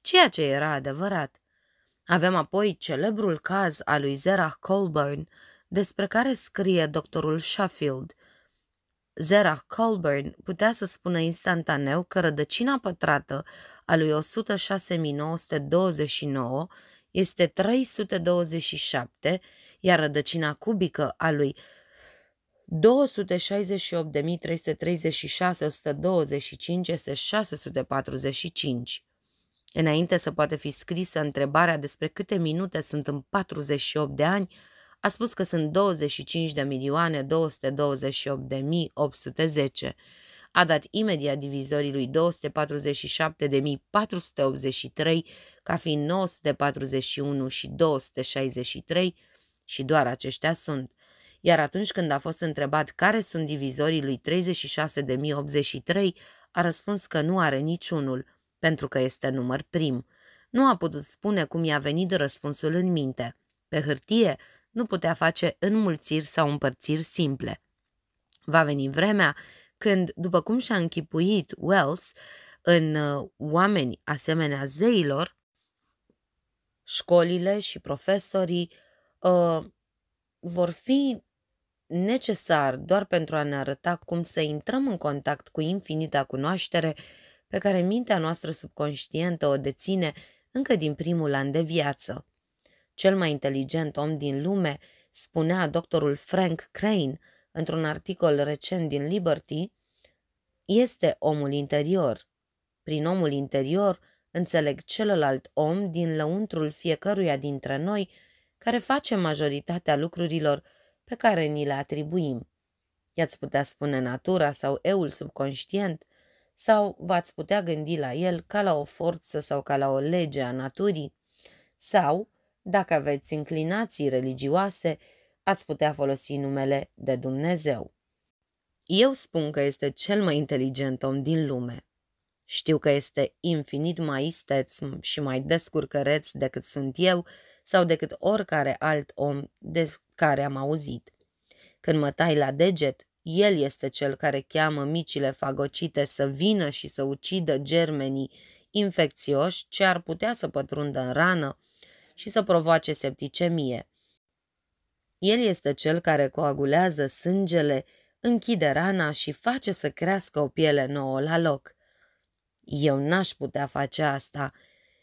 ceea ce era adevărat. Avem apoi celebrul caz al lui Zerah Colburn, despre care scrie doctorul Sheffield. Zerah Colburn putea să spună instantaneu că rădăcina pătrată a lui 106929 este 327 iar rădăcina cubică a lui 268.336.125 este 645. Înainte să poată fi scrisă întrebarea despre câte minute sunt în 48 de ani, a spus că sunt 25 de milioane 228 de mii 810. A dat imediat divizorii lui 247.483 ca fiind 941 și 263 și doar aceștia sunt. Iar atunci când a fost întrebat care sunt divizorii lui 36.083, a răspuns că nu are niciunul, pentru că este număr prim. Nu a putut spune cum i-a venit răspunsul în minte. Pe hârtie nu putea face înmulțiri sau împărțiri simple. Va veni vremea când, după cum și-a închipuit Wells, în uh, oameni asemenea zeilor, școlile și profesorii uh, vor fi necesar doar pentru a ne arăta cum să intrăm în contact cu infinita cunoaștere pe care mintea noastră subconștientă o deține încă din primul an de viață. Cel mai inteligent om din lume, spunea doctorul Frank Crane într-un articol recent din Liberty, este omul interior. Prin omul interior înțeleg celălalt om din lăuntrul fiecăruia dintre noi, care face majoritatea lucrurilor pe care ni le atribuim. I-ați putea spune natura sau eul subconștient, sau v-ați putea gândi la el ca la o forță sau ca la o lege a naturii, sau, dacă aveți inclinații religioase, ați putea folosi numele de Dumnezeu. Eu spun că este cel mai inteligent om din lume. Știu că este infinit mai isteț și mai descurcăreț decât sunt eu, sau decât oricare alt om de care am auzit. Când mă tai la deget, el este cel care cheamă micile fagocite să vină și să ucidă germenii infecțioși ce ar putea să pătrundă în rană și să provoace septicemie. El este cel care coagulează sângele, închide rana și face să crească o piele nouă la loc. Eu n-aș putea face asta,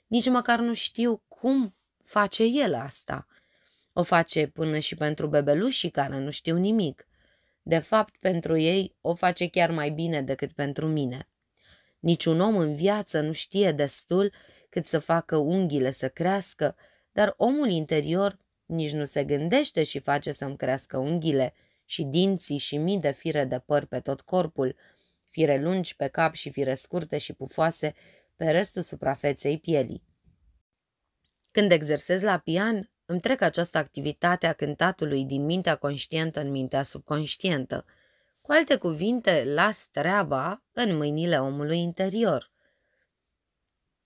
nici măcar nu știu cum face el asta. O face până și pentru bebelușii care nu știu nimic. De fapt, pentru ei o face chiar mai bine decât pentru mine. Niciun om în viață nu știe destul cât să facă unghiile să crească, dar omul interior nici nu se gândește și face să-mi crească unghiile și dinții și mii de fire de păr pe tot corpul, fire lungi pe cap și fire scurte și pufoase pe restul suprafeței pielii. Când exersez la pian, îmi trec această activitate a cântatului din mintea conștientă în mintea subconștientă. Cu alte cuvinte, las treaba în mâinile omului interior.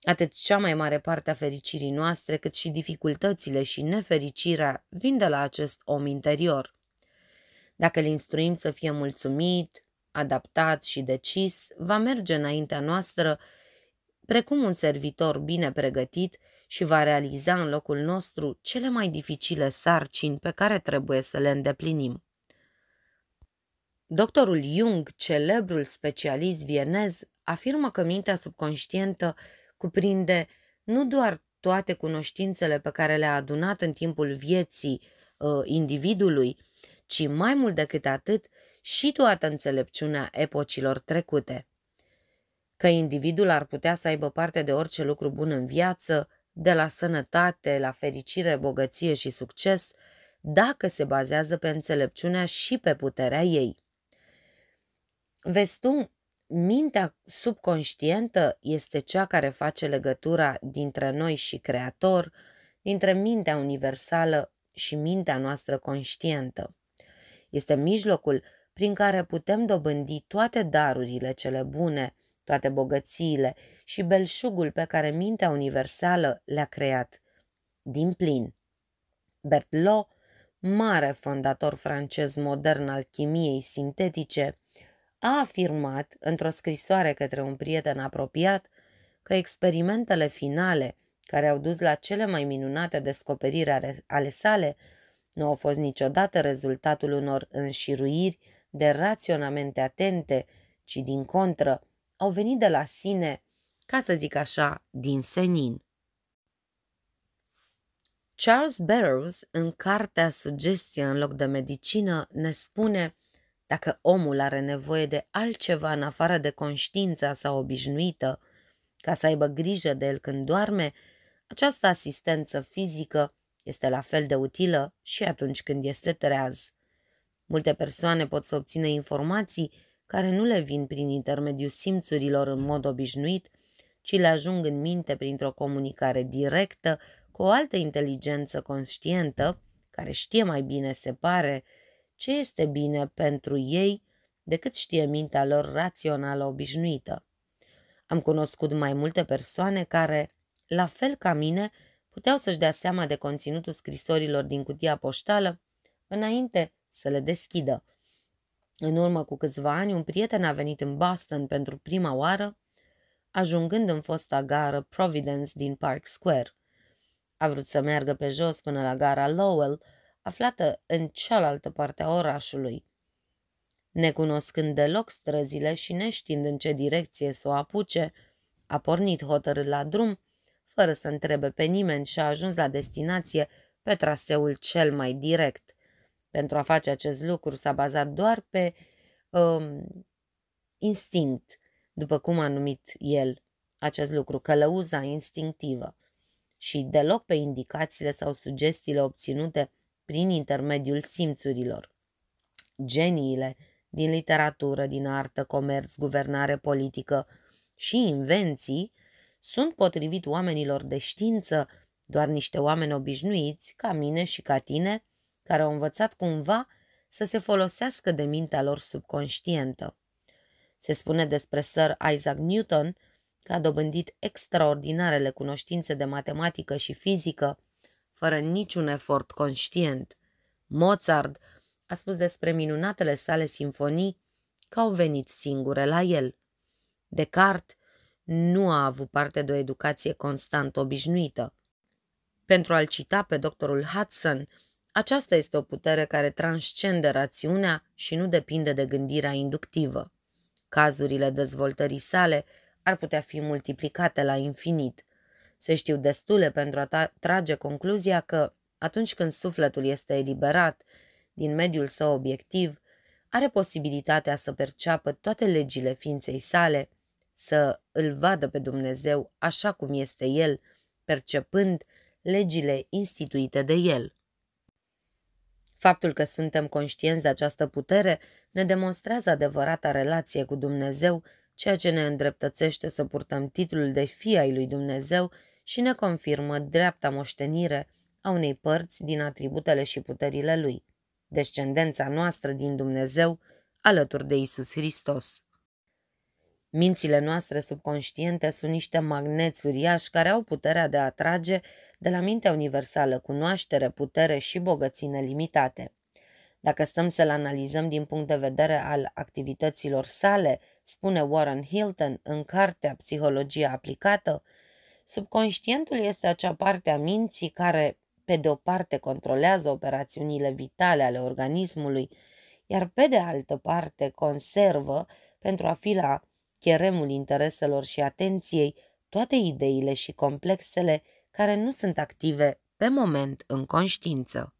Atât cea mai mare parte a fericirii noastre, cât și dificultățile și nefericirea vin de la acest om interior. Dacă îl instruim să fie mulțumit, adaptat și decis, va merge înaintea noastră precum un servitor bine pregătit – și va realiza în locul nostru cele mai dificile sarcini pe care trebuie să le îndeplinim. Doctorul Jung, celebrul specialist vienez, afirmă că mintea subconștientă cuprinde nu doar toate cunoștințele pe care le-a adunat în timpul vieții uh, individului, ci mai mult decât atât și toată înțelepciunea epocilor trecute. Că individul ar putea să aibă parte de orice lucru bun în viață, de la sănătate, la fericire, bogăție și succes, dacă se bazează pe înțelepciunea și pe puterea ei. Vezi tu, mintea subconștientă este cea care face legătura dintre noi și Creator, dintre mintea universală și mintea noastră conștientă. Este mijlocul prin care putem dobândi toate darurile cele bune toate bogățiile și belșugul pe care mintea universală le-a creat. Din plin. Berthelot, mare fondator francez modern al chimiei sintetice, a afirmat, într-o scrisoare către un prieten apropiat, că experimentele finale, care au dus la cele mai minunate descoperiri ale sale, nu au fost niciodată rezultatul unor înșiruiri de raționamente atente, ci din contră, au venit de la sine, ca să zic așa, din senin. Charles Barrows, în cartea Sugestie în loc de medicină, ne spune dacă omul are nevoie de altceva în afară de conștiința sa obișnuită, ca să aibă grijă de el când doarme, această asistență fizică este la fel de utilă și atunci când este treaz. Multe persoane pot să obțină informații care nu le vin prin intermediul simțurilor în mod obișnuit, ci le ajung în minte printr-o comunicare directă cu o altă inteligență conștientă, care știe mai bine, se pare, ce este bine pentru ei decât știe mintea lor rațională obișnuită. Am cunoscut mai multe persoane care, la fel ca mine, puteau să-și dea seama de conținutul scrisorilor din cutia poștală înainte să le deschidă, în urmă cu câțiva ani, un prieten a venit în Boston pentru prima oară, ajungând în fosta gară Providence din Park Square. A vrut să meargă pe jos până la gara Lowell, aflată în cealaltă parte a orașului. Necunoscând deloc străzile și neștiind în ce direcție să o apuce, a pornit hotărât la drum, fără să întrebe pe nimeni și a ajuns la destinație pe traseul cel mai direct – pentru a face acest lucru s-a bazat doar pe um, instinct, după cum a numit el acest lucru, călăuza instinctivă și deloc pe indicațiile sau sugestiile obținute prin intermediul simțurilor. Geniile din literatură, din artă, comerț, guvernare politică și invenții sunt potrivit oamenilor de știință, doar niște oameni obișnuiți, ca mine și ca tine, care au învățat cumva să se folosească de mintea lor subconștientă. Se spune despre Sir Isaac Newton că a dobândit extraordinarele cunoștințe de matematică și fizică, fără niciun efort conștient. Mozart a spus despre minunatele sale sinfonii că au venit singure la el. Descartes nu a avut parte de o educație constant obișnuită. Pentru a-l cita pe doctorul Hudson, aceasta este o putere care transcende rațiunea și nu depinde de gândirea inductivă. Cazurile dezvoltării sale ar putea fi multiplicate la infinit. Se știu destule pentru a trage concluzia că, atunci când sufletul este eliberat din mediul său obiectiv, are posibilitatea să perceapă toate legile ființei sale, să îl vadă pe Dumnezeu așa cum este el, percepând legile instituite de el. Faptul că suntem conștienți de această putere ne demonstrează adevărata relație cu Dumnezeu, ceea ce ne îndreptățește să purtăm titlul de fii ai lui Dumnezeu și ne confirmă dreapta moștenire a unei părți din atributele și puterile lui, descendența noastră din Dumnezeu alături de Isus Hristos. Mințile noastre subconștiente sunt niște magneți uriași care au puterea de a atrage de la mintea universală cunoaștere, putere și bogății limitate. Dacă stăm să-l analizăm din punct de vedere al activităților sale, spune Warren Hilton în cartea Psihologia aplicată, subconștientul este acea parte a minții care, pe de o parte, controlează operațiunile vitale ale organismului, iar pe de altă parte conservă, pentru a fi la cheremul intereselor și atenției, toate ideile și complexele care nu sunt active pe moment în conștiință.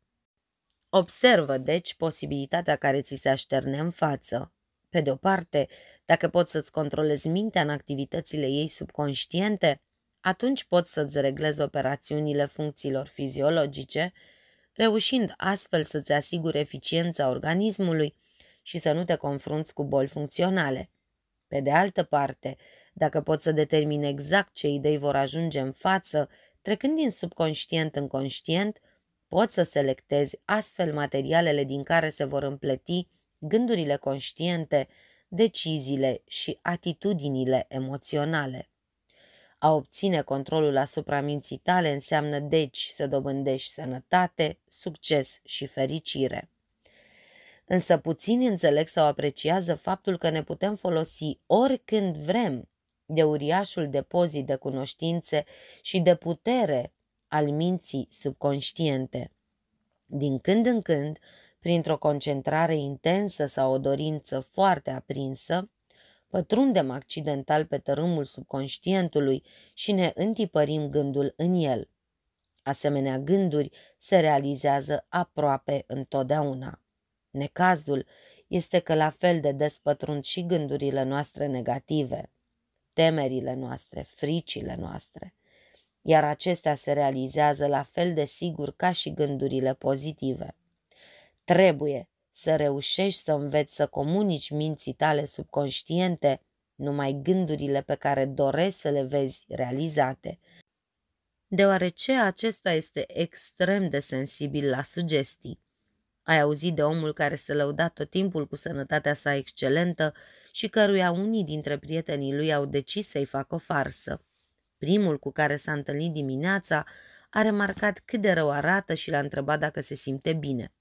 Observă, deci, posibilitatea care ți se așterne în față. Pe de o parte, dacă poți să-ți controlezi mintea în activitățile ei subconștiente, atunci poți să-ți reglezi operațiunile funcțiilor fiziologice, reușind astfel să-ți asiguri eficiența organismului și să nu te confrunți cu boli funcționale. Pe de altă parte, dacă pot să determin exact ce idei vor ajunge în față, trecând din subconștient în conștient, pot să selectezi astfel materialele din care se vor împleti gândurile conștiente, deciziile și atitudinile emoționale. A obține controlul asupra minții tale înseamnă deci să dobândești sănătate, succes și fericire însă puțini înțeleg sau apreciază faptul că ne putem folosi oricând vrem de uriașul depozit de cunoștințe și de putere al minții subconștiente. Din când în când, printr-o concentrare intensă sau o dorință foarte aprinsă, pătrundem accidental pe tărâmul subconștientului și ne întipărim gândul în el. Asemenea gânduri se realizează aproape întotdeauna. Necazul este că la fel de despătrund și gândurile noastre negative, temerile noastre, fricile noastre, iar acestea se realizează la fel de sigur ca și gândurile pozitive. Trebuie să reușești să înveți să comunici minții tale subconștiente numai gândurile pe care dorești să le vezi realizate, deoarece acesta este extrem de sensibil la sugestii. Ai auzit de omul care se lăuda tot timpul cu sănătatea sa excelentă și căruia unii dintre prietenii lui au decis să-i facă o farsă. Primul cu care s-a întâlnit dimineața a remarcat cât de rău arată și l-a întrebat dacă se simte bine.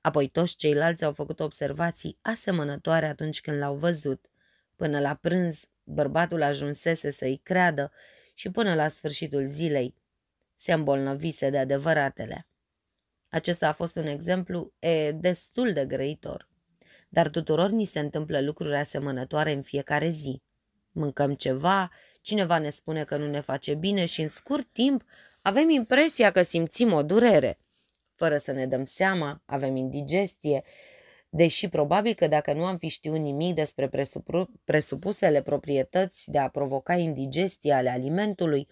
Apoi toți ceilalți au făcut observații asemănătoare atunci când l-au văzut. Până la prânz, bărbatul ajunsese să-i creadă și până la sfârșitul zilei se îmbolnăvise de adevăratele. Acesta a fost un exemplu e, destul de grăitor. Dar tuturor ni se întâmplă lucruri asemănătoare în fiecare zi. Mâncăm ceva, cineva ne spune că nu ne face bine și în scurt timp avem impresia că simțim o durere. Fără să ne dăm seama, avem indigestie, deși probabil că dacă nu am fi știut nimic despre presupusele proprietăți de a provoca indigestie ale alimentului,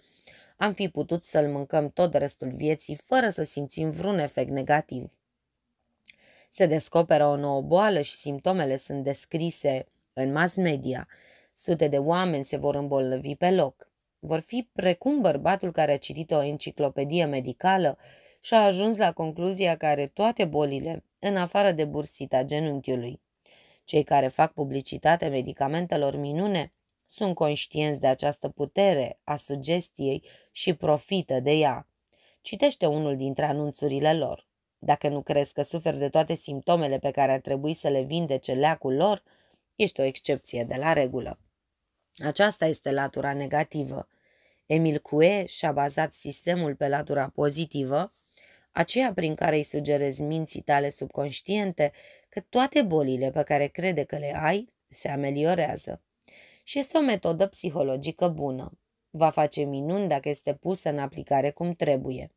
am fi putut să-l mâncăm tot restul vieții fără să simțim vreun efect negativ. Se descoperă o nouă boală și simptomele sunt descrise în mass media. Sute de oameni se vor îmbolnăvi pe loc. Vor fi precum bărbatul care a citit o enciclopedie medicală și a ajuns la concluzia că are toate bolile, în afară de bursita genunchiului. Cei care fac publicitate medicamentelor minune sunt conștienți de această putere a sugestiei și profită de ea. Citește unul dintre anunțurile lor. Dacă nu crezi că suferi de toate simptomele pe care ar trebui să le vindece leacul lor, ești o excepție de la regulă. Aceasta este latura negativă. Emil Cue și-a bazat sistemul pe latura pozitivă, aceea prin care îi sugerezi minții tale subconștiente că toate bolile pe care crede că le ai se ameliorează și este o metodă psihologică bună. Va face minuni dacă este pusă în aplicare cum trebuie.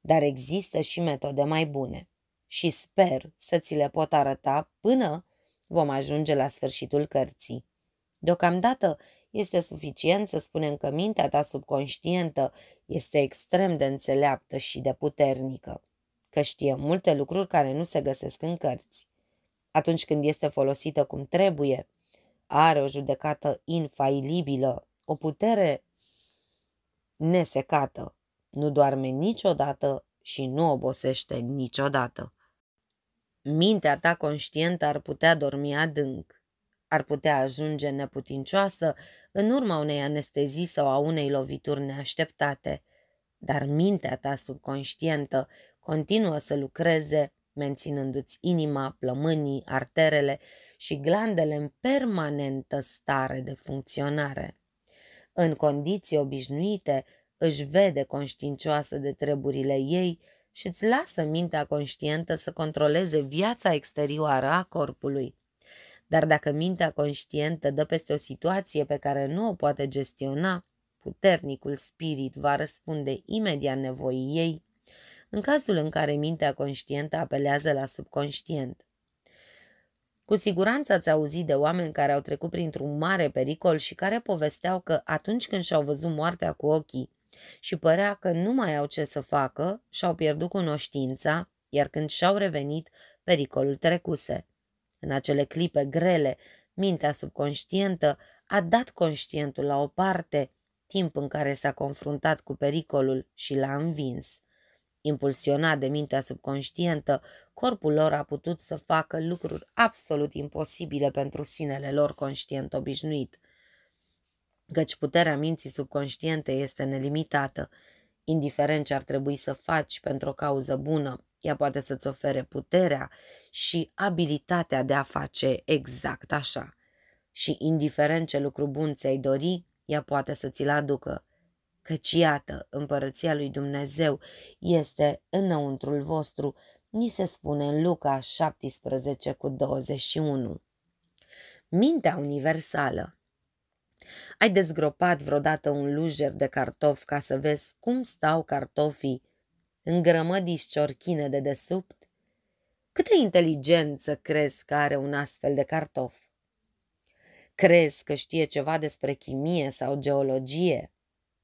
Dar există și metode mai bune și sper să ți le pot arăta până vom ajunge la sfârșitul cărții. Deocamdată este suficient să spunem că mintea ta subconștientă este extrem de înțeleaptă și de puternică, că știe multe lucruri care nu se găsesc în cărți. Atunci când este folosită cum trebuie, are o judecată infailibilă, o putere nesecată, nu doarme niciodată și nu obosește niciodată. Mintea ta conștientă ar putea dormi adânc, ar putea ajunge neputincioasă în urma unei anestezii sau a unei lovituri neașteptate, dar mintea ta subconștientă continuă să lucreze, menținându-ți inima, plămânii, arterele și glandele în permanentă stare de funcționare. În condiții obișnuite, își vede conștiincioasă de treburile ei și îți lasă mintea conștientă să controleze viața exterioară a corpului. Dar dacă mintea conștientă dă peste o situație pe care nu o poate gestiona, puternicul spirit va răspunde imediat nevoii ei, în cazul în care mintea conștientă apelează la subconștient. Cu siguranță ați auzit de oameni care au trecut printr-un mare pericol și care povesteau că atunci când și-au văzut moartea cu ochii și părea că nu mai au ce să facă, și-au pierdut cunoștința, iar când și-au revenit, pericolul trecuse. În acele clipe grele, mintea subconștientă a dat conștientul la o parte, timp în care s-a confruntat cu pericolul și l-a învins. Impulsionat de mintea subconștientă, corpul lor a putut să facă lucruri absolut imposibile pentru sinele lor conștient obișnuit. Căci puterea minții subconștiente este nelimitată. Indiferent ce ar trebui să faci pentru o cauză bună, ea poate să-ți ofere puterea și abilitatea de a face exact așa. Și indiferent ce lucru bun ți-ai dori, ea poate să ți-l aducă căci iată, împărăția lui Dumnezeu este înăuntrul vostru, ni se spune în Luca 17 cu 21. Mintea universală Ai dezgropat vreodată un lujer de cartofi ca să vezi cum stau cartofii în grămădiși ciorchine de desubt? Câtă inteligență crezi că are un astfel de cartof? Crezi că știe ceva despre chimie sau geologie?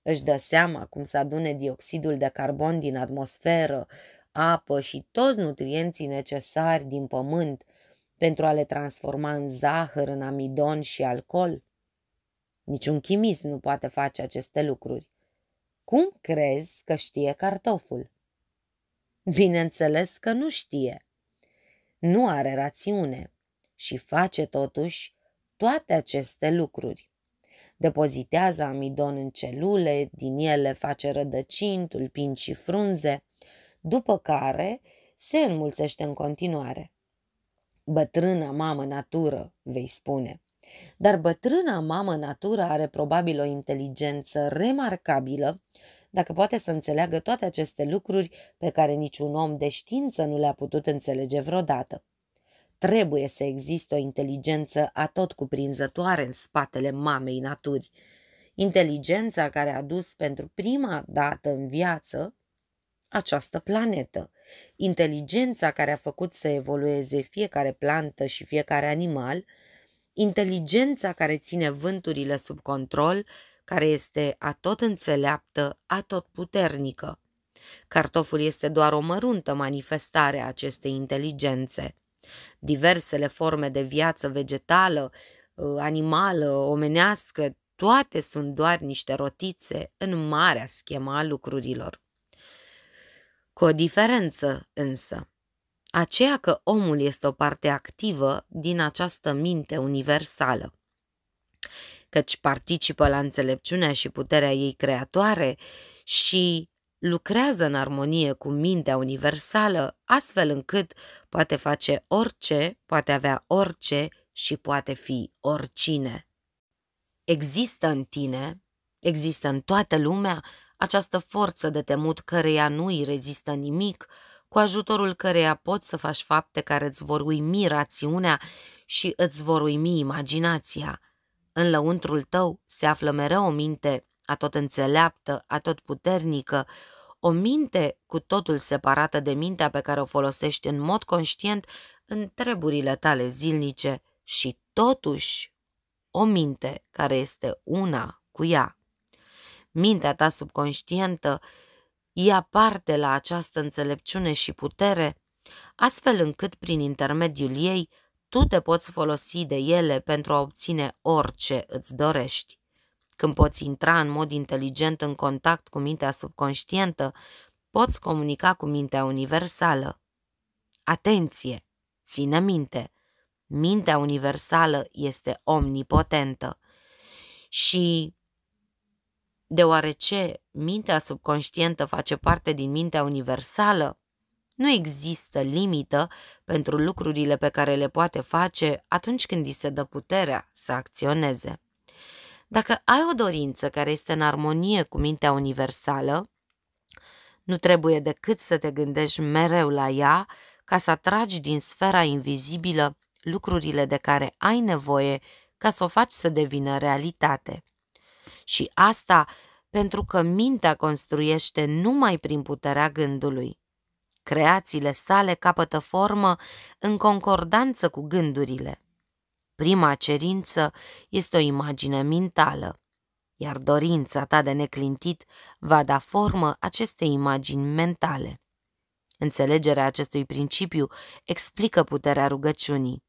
Își dă seama cum să adune dioxidul de carbon din atmosferă, apă și toți nutrienții necesari din pământ pentru a le transforma în zahăr, în amidon și alcool? Niciun chimist nu poate face aceste lucruri. Cum crezi că știe cartoful? Bineînțeles că nu știe. Nu are rațiune și face totuși toate aceste lucruri. Depozitează amidon în celule, din ele face rădăcini, tulpini și frunze, după care se înmulțește în continuare. Bătrâna mamă natură, vei spune. Dar bătrâna mamă natură are probabil o inteligență remarcabilă dacă poate să înțeleagă toate aceste lucruri pe care niciun om de știință nu le-a putut înțelege vreodată. Trebuie să existe o inteligență atot cuprinzătoare în spatele mamei naturi. Inteligența care a dus pentru prima dată în viață această planetă. Inteligența care a făcut să evolueze fiecare plantă și fiecare animal. Inteligența care ține vânturile sub control, care este atot înțeleaptă, atot puternică. Cartoful este doar o măruntă manifestare a acestei inteligențe. Diversele forme de viață vegetală, uh, animală, omenească, toate sunt doar niște rotițe în marea schema a lucrurilor. Cu o diferență însă, aceea că omul este o parte activă din această minte universală, căci participă la înțelepciunea și puterea ei creatoare și lucrează în armonie cu mintea universală, astfel încât poate face orice, poate avea orice și poate fi oricine. Există în tine, există în toată lumea, această forță de temut căreia nu îi rezistă nimic, cu ajutorul căreia poți să faci fapte care îți vor uimi rațiunea și îți vor uimi imaginația. În lăuntrul tău se află mereu o minte atot înțeleaptă, atot puternică, o minte cu totul separată de mintea pe care o folosești în mod conștient în treburile tale zilnice și totuși o minte care este una cu ea. Mintea ta subconștientă ia parte la această înțelepciune și putere, astfel încât prin intermediul ei tu te poți folosi de ele pentru a obține orice îți dorești. Când poți intra în mod inteligent în contact cu mintea subconștientă, poți comunica cu mintea universală. Atenție! Ține minte! Mintea universală este omnipotentă și deoarece mintea subconștientă face parte din mintea universală, nu există limită pentru lucrurile pe care le poate face atunci când îi se dă puterea să acționeze. Dacă ai o dorință care este în armonie cu mintea universală, nu trebuie decât să te gândești mereu la ea ca să atragi din sfera invizibilă lucrurile de care ai nevoie ca să o faci să devină realitate. Și asta pentru că mintea construiește numai prin puterea gândului. Creațiile sale capătă formă în concordanță cu gândurile. Prima cerință este o imagine mentală, iar dorința ta de neclintit va da formă acestei imagini mentale. Înțelegerea acestui principiu explică puterea rugăciunii.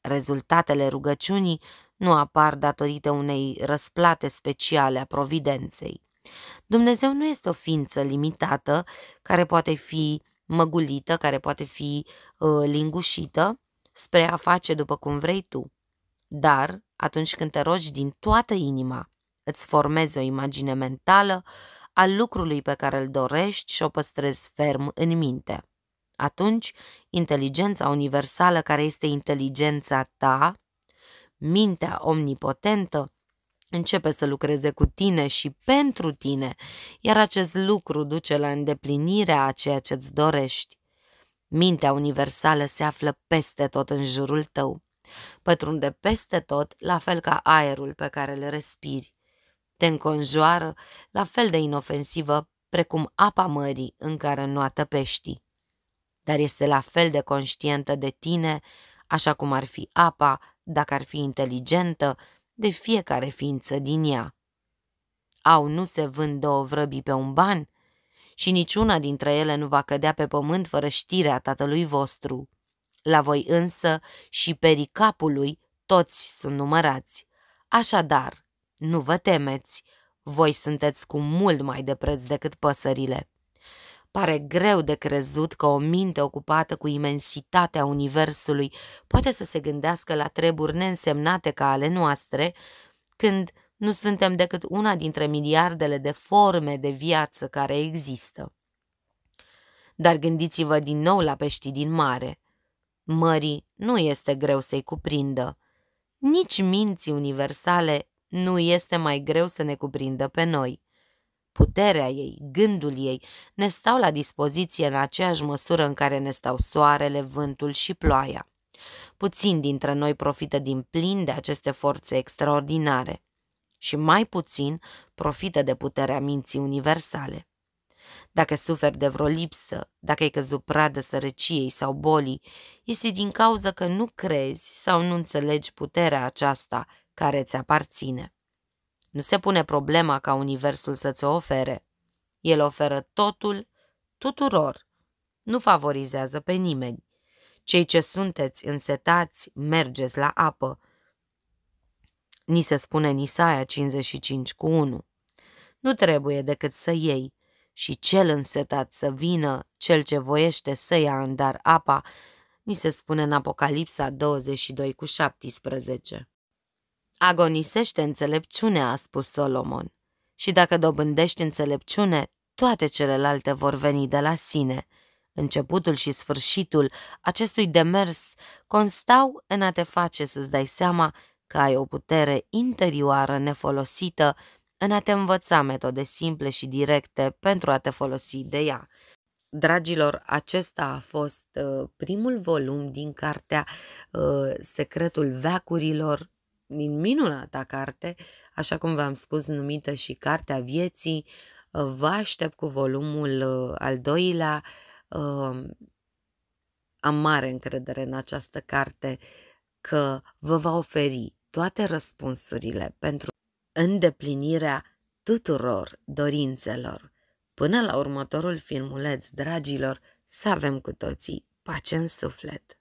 Rezultatele rugăciunii nu apar datorită unei răsplate speciale a providenței. Dumnezeu nu este o ființă limitată care poate fi măgulită, care poate fi uh, lingușită spre a face după cum vrei tu. Dar, atunci când te rogi din toată inima, îți formezi o imagine mentală al lucrului pe care îl dorești și o păstrezi ferm în minte. Atunci, inteligența universală care este inteligența ta, mintea omnipotentă, începe să lucreze cu tine și pentru tine, iar acest lucru duce la îndeplinirea a ceea ce îți dorești. Mintea universală se află peste tot în jurul tău. Pătrunde peste tot, la fel ca aerul pe care le respiri. Te înconjoară, la fel de inofensivă, precum apa mării în care nuată peștii. Dar este la fel de conștientă de tine, așa cum ar fi apa, dacă ar fi inteligentă, de fiecare ființă din ea. Au nu se vând două vrăbii pe un ban? și niciuna dintre ele nu va cădea pe pământ fără știrea tatălui vostru. La voi însă și pericapului toți sunt numărați. Așadar, nu vă temeți, voi sunteți cu mult mai de preț decât păsările. Pare greu de crezut că o minte ocupată cu imensitatea universului poate să se gândească la treburi neînsemnate ca ale noastre, când nu suntem decât una dintre miliardele de forme de viață care există. Dar gândiți-vă din nou la peștii din mare – mării nu este greu să-i cuprindă. Nici minții universale nu este mai greu să ne cuprindă pe noi. Puterea ei, gândul ei ne stau la dispoziție în aceeași măsură în care ne stau soarele, vântul și ploaia. Puțin dintre noi profită din plin de aceste forțe extraordinare și mai puțin profită de puterea minții universale. Dacă suferi de vreo lipsă, dacă ai căzut pradă sărăciei sau bolii, este din cauza că nu crezi sau nu înțelegi puterea aceasta care ți aparține. Nu se pune problema ca Universul să ți-o ofere. El oferă totul, tuturor. Nu favorizează pe nimeni. Cei ce sunteți însetați, mergeți la apă. Ni se spune Nisaia 55 cu 1. Nu trebuie decât să iei și cel însetat să vină, cel ce voiește să ia în dar apa, ni se spune în Apocalipsa 22 cu 17. Agonisește înțelepciunea, a spus Solomon, și dacă dobândești înțelepciune, toate celelalte vor veni de la sine. Începutul și sfârșitul acestui demers constau în a te face să-ți dai seama că ai o putere interioară nefolosită în a te învăța metode simple și directe pentru a te folosi de ea. Dragilor, acesta a fost uh, primul volum din cartea uh, Secretul veacurilor, din minunata carte, așa cum v-am spus, numită și Cartea Vieții. Uh, vă aștept cu volumul al doilea. Am mare încredere în această carte că vă va oferi toate răspunsurile pentru îndeplinirea tuturor dorințelor. Până la următorul filmuleț, dragilor, să avem cu toții pace în suflet!